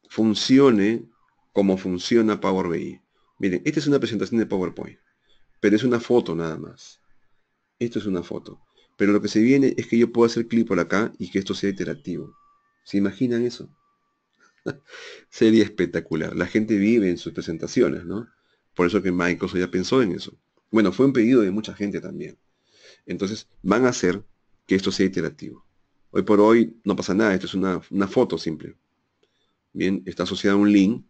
[SPEAKER 1] funcione como funciona Power BI. Miren, esta es una presentación de PowerPoint, pero es una foto nada más. Esto es una foto. Pero lo que se viene es que yo puedo hacer clic por acá y que esto sea interactivo. ¿Se imaginan eso? Sería espectacular. La gente vive en sus presentaciones, ¿no? Por eso que Microsoft ya pensó en eso. Bueno, fue un pedido de mucha gente también. Entonces, van a hacer que esto sea iterativo. Hoy por hoy no pasa nada, esto es una, foto simple. Bien, está asociada a un link,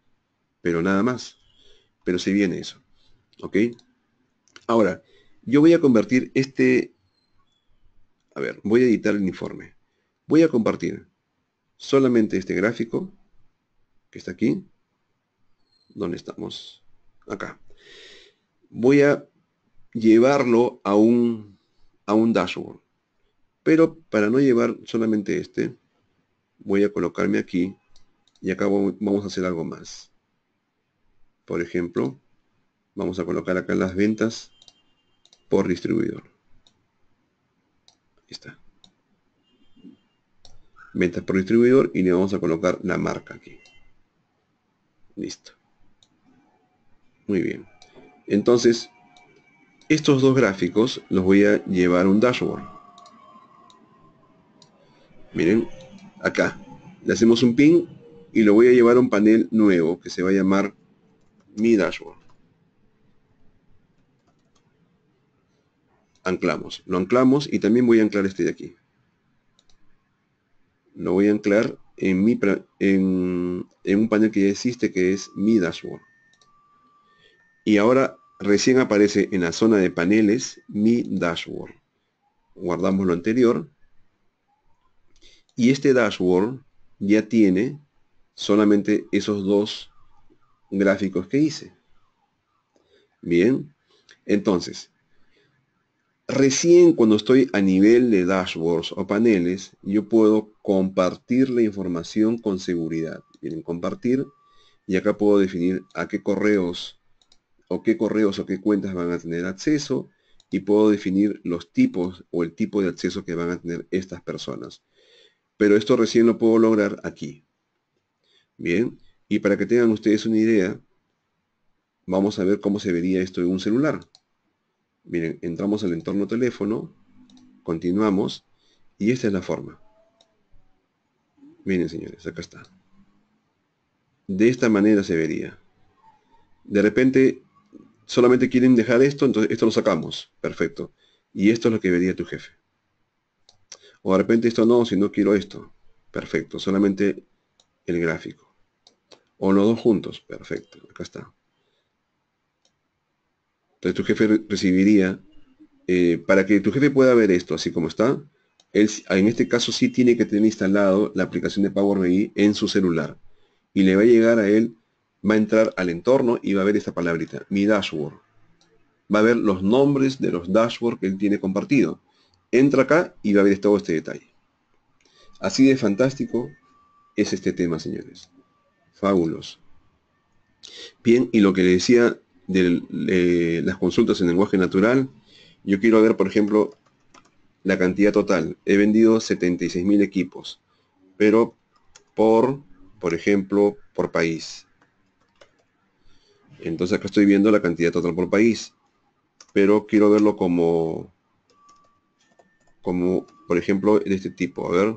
[SPEAKER 1] pero nada más. Pero se viene eso. ¿Ok? Ahora, yo voy a convertir este... A ver, voy a editar el informe. Voy a compartir solamente este gráfico que está aquí. ¿Dónde estamos? acá. Voy a llevarlo a un, a un dashboard. Pero para no llevar solamente este, voy a colocarme aquí y acá vamos a hacer algo más. Por ejemplo, vamos a colocar acá las ventas por distribuidor. Ahí está. Ventas por distribuidor y le vamos a colocar la marca aquí. Listo. Muy bien. Entonces, estos dos gráficos los voy a llevar a un dashboard. Miren, acá. Le hacemos un pin y lo voy a llevar a un panel nuevo que se va a llamar mi dashboard. Anclamos. Lo anclamos y también voy a anclar este de aquí. Lo voy a anclar en, mi, en un panel que ya existe que es mi dashboard y ahora recién aparece en la zona de paneles mi dashboard. Guardamos lo anterior y este dashboard ya tiene solamente esos dos gráficos que hice. Bien, entonces, recién cuando estoy a nivel de dashboards o paneles, yo puedo compartir la información con seguridad. en compartir y acá puedo definir a qué correos o qué correos o qué cuentas van a tener acceso y puedo definir los tipos o el tipo de acceso que van a tener estas personas. Pero esto recién lo puedo lograr aquí. Bien, y para que tengan ustedes una idea, vamos a ver cómo se vería esto en un celular. Miren, entramos al entorno teléfono, continuamos, y esta es la forma. Miren señores, acá está. De esta manera se vería. De repente solamente quieren dejar esto, entonces esto lo sacamos. Perfecto. Y esto es lo que vería tu jefe. O de repente esto no, si no quiero esto. Perfecto. Solamente el gráfico. O los dos juntos. Perfecto. Acá está. Entonces tu jefe recibiría, eh, para que tu jefe pueda ver esto así como está, él en este caso sí tiene que tener instalado la aplicación de Power BI en su celular. Y le va a llegar a él va a entrar al entorno y va a ver esta palabrita, mi dashboard. Va a ver los nombres de los dashboards que él tiene compartido. Entra acá y va a ver este, todo este detalle. Así de fantástico es este tema, señores. Fabuloso. Bien, y lo que le decía de las consultas en lenguaje natural, yo quiero ver, por ejemplo, la cantidad total. He vendido 76.000 equipos, pero por, por ejemplo, por país. Entonces acá estoy viendo la cantidad total por país. Pero quiero verlo como, como por ejemplo, de este tipo. A ver.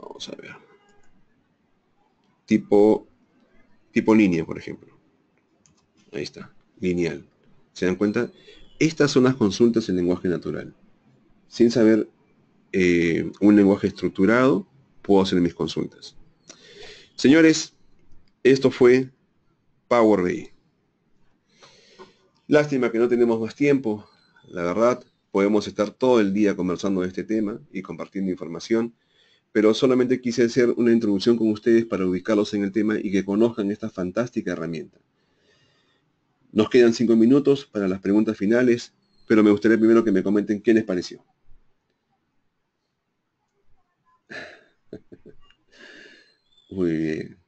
[SPEAKER 1] Vamos a ver. Tipo, tipo línea, por ejemplo. Ahí está. Lineal. ¿Se dan cuenta? Estas son las consultas en lenguaje natural. Sin saber eh, un lenguaje estructurado, puedo hacer mis consultas. Señores, esto fue Power BI. Lástima que no tenemos más tiempo, la verdad, podemos estar todo el día conversando de este tema y compartiendo información, pero solamente quise hacer una introducción con ustedes para ubicarlos en el tema y que conozcan esta fantástica herramienta. Nos quedan cinco minutos para las preguntas finales, pero me gustaría primero que me comenten qué les pareció. Muy bien.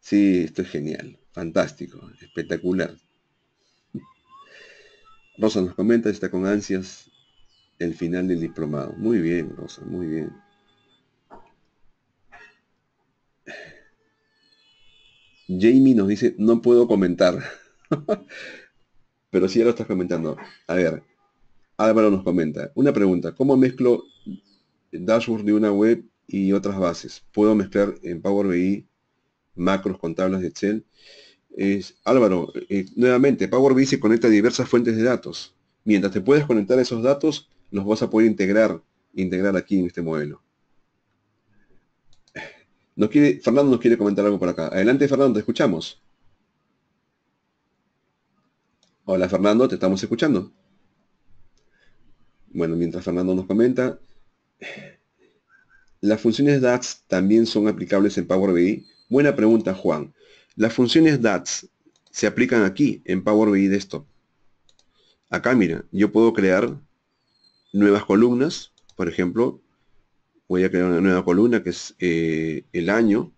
[SPEAKER 1] Sí, esto es genial. Fantástico, espectacular. Rosa nos comenta, está con ansias el final del diplomado. Muy bien, Rosa, muy bien. Jamie nos dice, no puedo comentar. Pero si ya lo estás comentando. A ver, Álvaro nos comenta. Una pregunta, ¿cómo mezclo dashboard de una web y otras bases? ¿Puedo mezclar en Power BI macros con tablas de Excel? Álvaro, eh, eh, nuevamente, Power BI se conecta a diversas fuentes de datos. Mientras te puedas conectar a esos datos, los vas a poder integrar, integrar aquí en este modelo. quiere, Fernando nos quiere comentar algo por acá. Adelante, Fernando, te escuchamos. Hola, Fernando, te estamos escuchando. Bueno, mientras Fernando nos comenta, las funciones DAX también son aplicables en Power BI. Buena pregunta, Juan. Las funciones DATS se aplican aquí en Power BI Desktop. Acá, mira, yo puedo crear nuevas columnas. Por ejemplo, voy a crear una nueva columna que es eh, el año.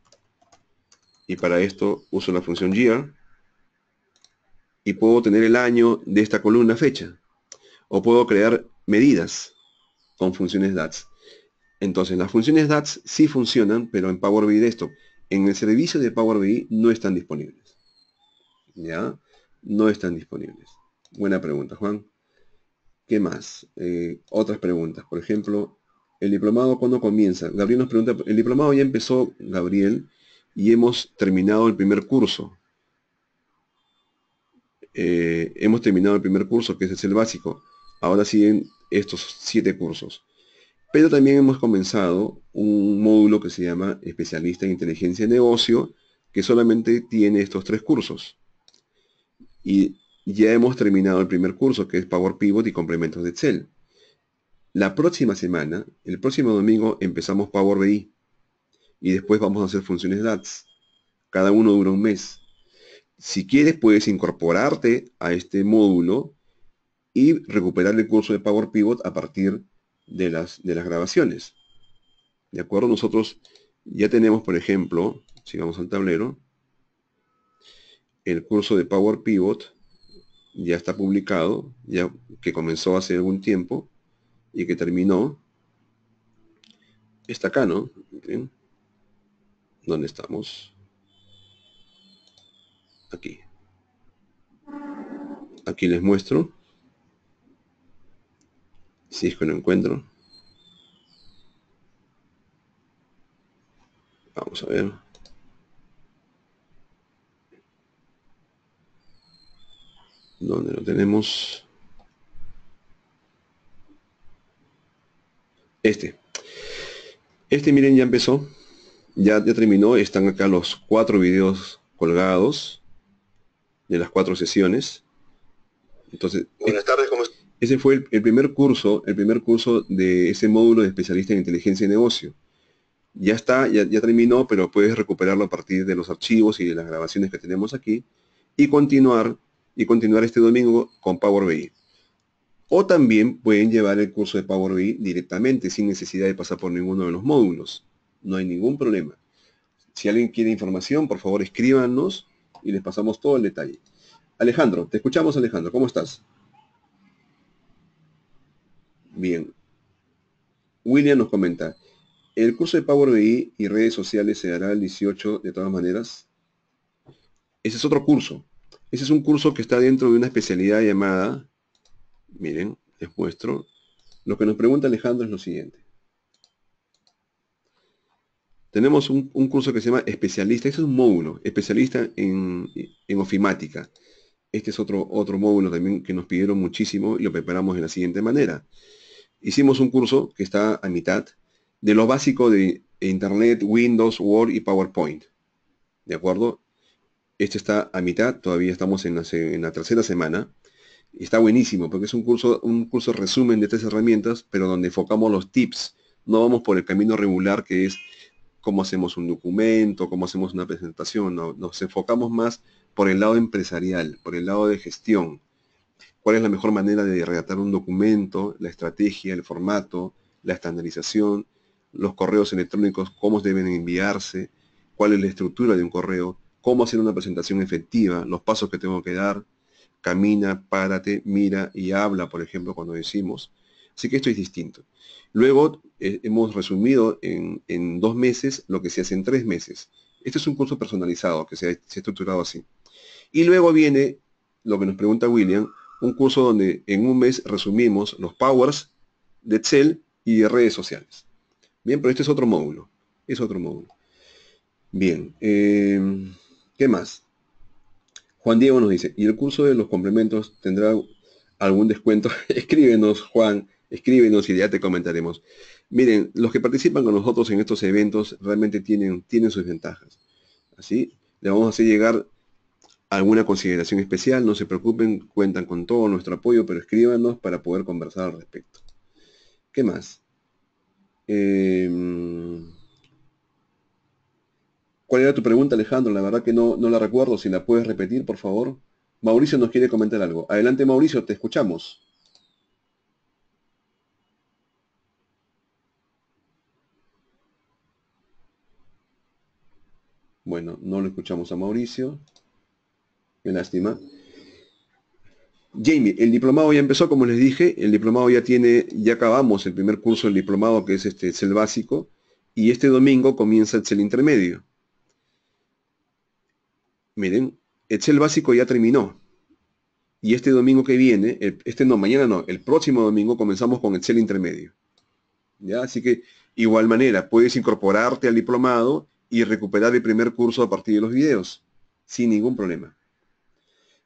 [SPEAKER 1] Y para esto uso la función year. Y puedo tener el año de esta columna fecha. O puedo crear medidas con funciones DATS. Entonces, las funciones DATS sí funcionan, pero en Power BI Desktop en el servicio de Power BI no están disponibles. ¿Ya? No están disponibles. Buena pregunta, Juan. ¿Qué más? Eh, otras preguntas. Por ejemplo, ¿el diplomado cuándo comienza? Gabriel nos pregunta, el diplomado ya empezó, Gabriel, y hemos terminado el primer curso. Eh, hemos terminado el primer curso, que es el básico. Ahora siguen estos siete cursos. Pero también hemos comenzado un módulo que se llama Especialista en Inteligencia de Negocio, que solamente tiene estos tres cursos. Y ya hemos terminado el primer curso, que es Power Pivot y complementos de Excel. La próxima semana, el próximo domingo, empezamos Power BI. Y después vamos a hacer funciones DATS. Cada uno dura un mes. Si quieres, puedes incorporarte a este módulo y recuperar el curso de Power Pivot a partir de de las, de las grabaciones. ¿De acuerdo? Nosotros ya tenemos, por ejemplo, si vamos al tablero, el curso de Power Pivot ya está publicado, ya que comenzó hace algún tiempo y que terminó. Está acá, ¿no? donde ¿Dónde estamos? Aquí. Aquí les muestro. Si es que lo encuentro. Vamos a ver. ¿Dónde lo tenemos? Este. Este miren ya empezó. Ya, ya terminó. Están acá los cuatro videos colgados de las cuatro sesiones. Entonces, buenas tardes, ese fue el, primer curso, el primer curso de ese módulo de especialista en inteligencia y negocio. Ya está, ya, terminó, pero puedes recuperarlo a partir de los archivos y de las grabaciones que tenemos aquí y continuar y continuar este domingo con Power BI. O también pueden llevar el curso de Power BI directamente sin necesidad de pasar por ninguno de los módulos. No hay ningún problema. Si alguien quiere información, por favor escríbanos y les pasamos todo el detalle. Alejandro, te escuchamos Alejandro, ¿cómo estás? Bien. William nos comenta. ¿El curso de Power BI y redes sociales se dará el 18 de todas maneras? Ese es otro curso. Ese es un curso que está dentro de una especialidad llamada... Miren, les muestro. Lo que nos pregunta Alejandro es lo siguiente. Tenemos un, curso que se llama especialista. ese es un módulo. Especialista en, ofimática. Este es otro, otro módulo también que nos pidieron muchísimo y lo preparamos de la siguiente manera hicimos un curso que está a mitad de lo básico de Internet, Windows, Word y PowerPoint. ¿De acuerdo? Este está a mitad, todavía estamos en la, tercera semana. está buenísimo porque es un curso, un curso resumen de estas herramientas, pero donde enfocamos los tips. No vamos por el camino regular que es cómo hacemos un documento, cómo hacemos una presentación. nos enfocamos más por el lado empresarial, por el lado de gestión, cuál es la mejor manera de redactar un documento, la estrategia, el formato, la estandarización, los correos electrónicos, cómo deben enviarse, cuál es la estructura de un correo, cómo hacer una presentación efectiva, los pasos que tengo que dar, camina, párate, mira y habla, por ejemplo, cuando decimos. Así que esto es distinto. Luego eh, hemos resumido en, dos meses lo que se hace en tres meses. Este es un curso personalizado que se ha estructurado así. Y luego viene lo que nos pregunta William, un curso donde en un mes resumimos los powers de Excel y de redes sociales. Bien, pero este es otro módulo. Es otro módulo. Bien, em, ¿qué más? Juan Diego nos dice, ¿y el curso de los complementos tendrá algún descuento? escríbenos, Juan, escríbenos y ya te comentaremos. Miren, los que participan con nosotros en estos eventos realmente tienen, tienen sus ventajas. Así, le vamos a hacer llegar alguna consideración especial, no se preocupen, cuentan con todo nuestro apoyo, pero escríbanos para poder conversar al respecto. ¿Qué más? Em, ¿Cuál era tu pregunta, Alejandro? La verdad que no, no la recuerdo. Si la puedes repetir, por favor. Mauricio nos quiere comentar algo. Adelante, Mauricio, te escuchamos. Bueno, no lo escuchamos a Mauricio. Qué lástima. Jamie, el diplomado ya empezó, como les dije, el diplomado ya tiene, ya acabamos el primer curso del diplomado, que es este, es el básico, y este domingo comienza el intermedio. Miren, el básico ya terminó. Y este domingo que viene, este no, mañana no, el próximo domingo comenzamos con Excel intermedio. ¿Ya? Así que, igual manera, puedes incorporarte al diplomado y recuperar el primer curso a partir de los videos, sin ningún problema.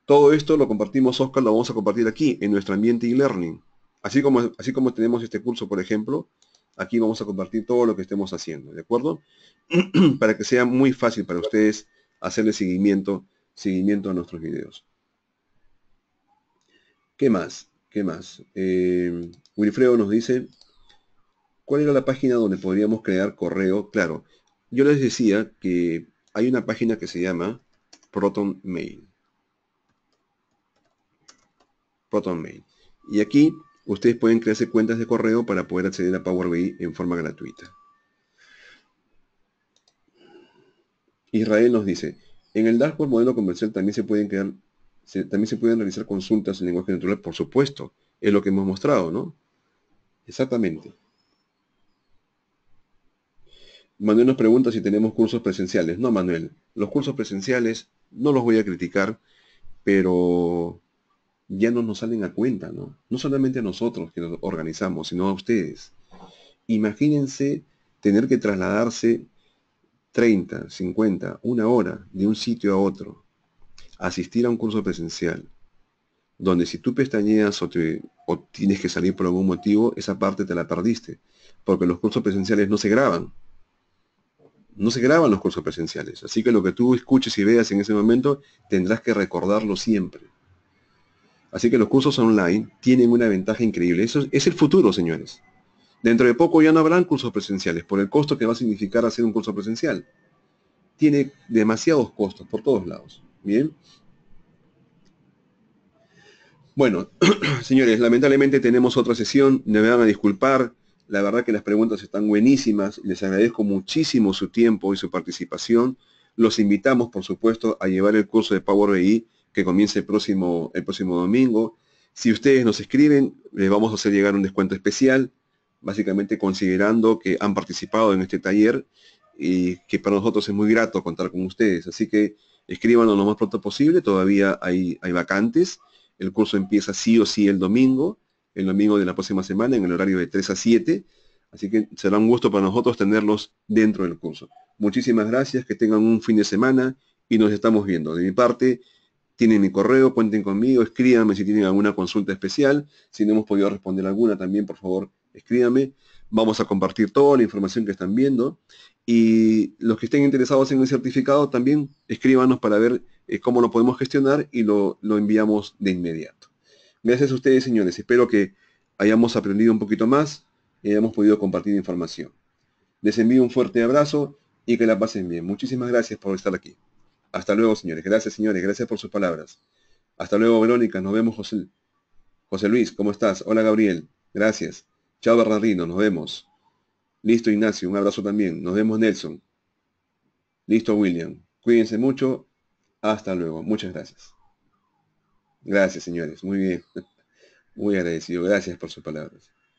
[SPEAKER 1] Todo esto lo compartimos, Oscar, lo vamos a compartir aquí, en nuestro ambiente e-learning. Así como, así como tenemos este curso, por ejemplo, aquí vamos a compartir todo lo que estemos haciendo, ¿de acuerdo? para que sea muy fácil para ustedes hacerle seguimiento, seguimiento a nuestros videos. ¿Qué más? ¿Qué más? Eh, Wilfredo nos dice, ¿cuál era la página donde podríamos crear correo? Claro, yo les decía que hay una página que se llama Proton Mail. Y aquí ustedes pueden crearse cuentas de correo para poder acceder a Power BI en forma gratuita. Israel nos dice, en el dashboard modelo comercial también se pueden también se pueden realizar consultas en lenguaje natural, por supuesto. Es lo que hemos mostrado, ¿no? Exactamente. Manuel nos pregunta si tenemos cursos presenciales. No, Manuel, los cursos presenciales no los voy a criticar, pero ya no nos salen a cuenta, ¿no? No solamente a nosotros que nos organizamos, sino a ustedes. Imagínense tener que trasladarse 30, 50, una hora de un sitio a otro, asistir a un curso presencial, donde si tú pestañeas o, o tienes que salir por algún motivo, esa parte te la perdiste, porque los cursos presenciales no se graban. No se graban los cursos presenciales, así que lo que tú escuches y veas en ese momento tendrás que recordarlo siempre. Así que los cursos online tienen una ventaja increíble. Eso es el futuro, señores. Dentro de poco ya no habrán cursos presenciales por el costo que va a significar hacer un curso presencial. Tiene demasiados costos por todos lados. Bien. Bueno, señores, lamentablemente tenemos otra sesión. Me van a disculpar. La verdad que las preguntas están buenísimas. Les agradezco muchísimo su tiempo y su participación. Los invitamos, por supuesto, a llevar el curso de Power BI que comience el próximo, el próximo domingo. Si ustedes nos escriben, les vamos a hacer llegar un descuento especial, básicamente considerando que han participado en este taller y que para nosotros es muy grato contar con ustedes. Así que escríbanos lo más pronto posible, todavía hay, hay vacantes. El curso empieza sí o sí el domingo, el domingo de la próxima semana, en el horario de 3 a 7. Así que será un gusto para nosotros tenerlos dentro del curso. Muchísimas gracias, que tengan un fin de semana y nos estamos viendo. De mi parte, tienen mi correo, cuenten conmigo, escríbanme si tienen alguna consulta especial, si no hemos podido responder alguna también, por favor, escríbanme. Vamos a compartir toda la información que están viendo y los que estén interesados en el certificado también escríbanos para ver eh, cómo lo podemos gestionar y lo, lo enviamos de inmediato. Gracias a ustedes, señores. Espero que hayamos aprendido un poquito más y hayamos podido compartir información. Les envío un fuerte abrazo y que la pasen bien. Muchísimas gracias por estar aquí. Hasta luego, señores. Gracias, señores. Gracias por sus palabras. Hasta luego, Verónica. Nos vemos, José. José Luis, ¿cómo estás? Hola, Gabriel. Gracias. Chao, Bernardino. Nos vemos. Listo, Ignacio. Un abrazo también. Nos vemos, Nelson. Listo, William. Cuídense mucho. Hasta luego. Muchas gracias. Gracias, señores. Muy bien. Muy agradecido. Gracias por sus palabras.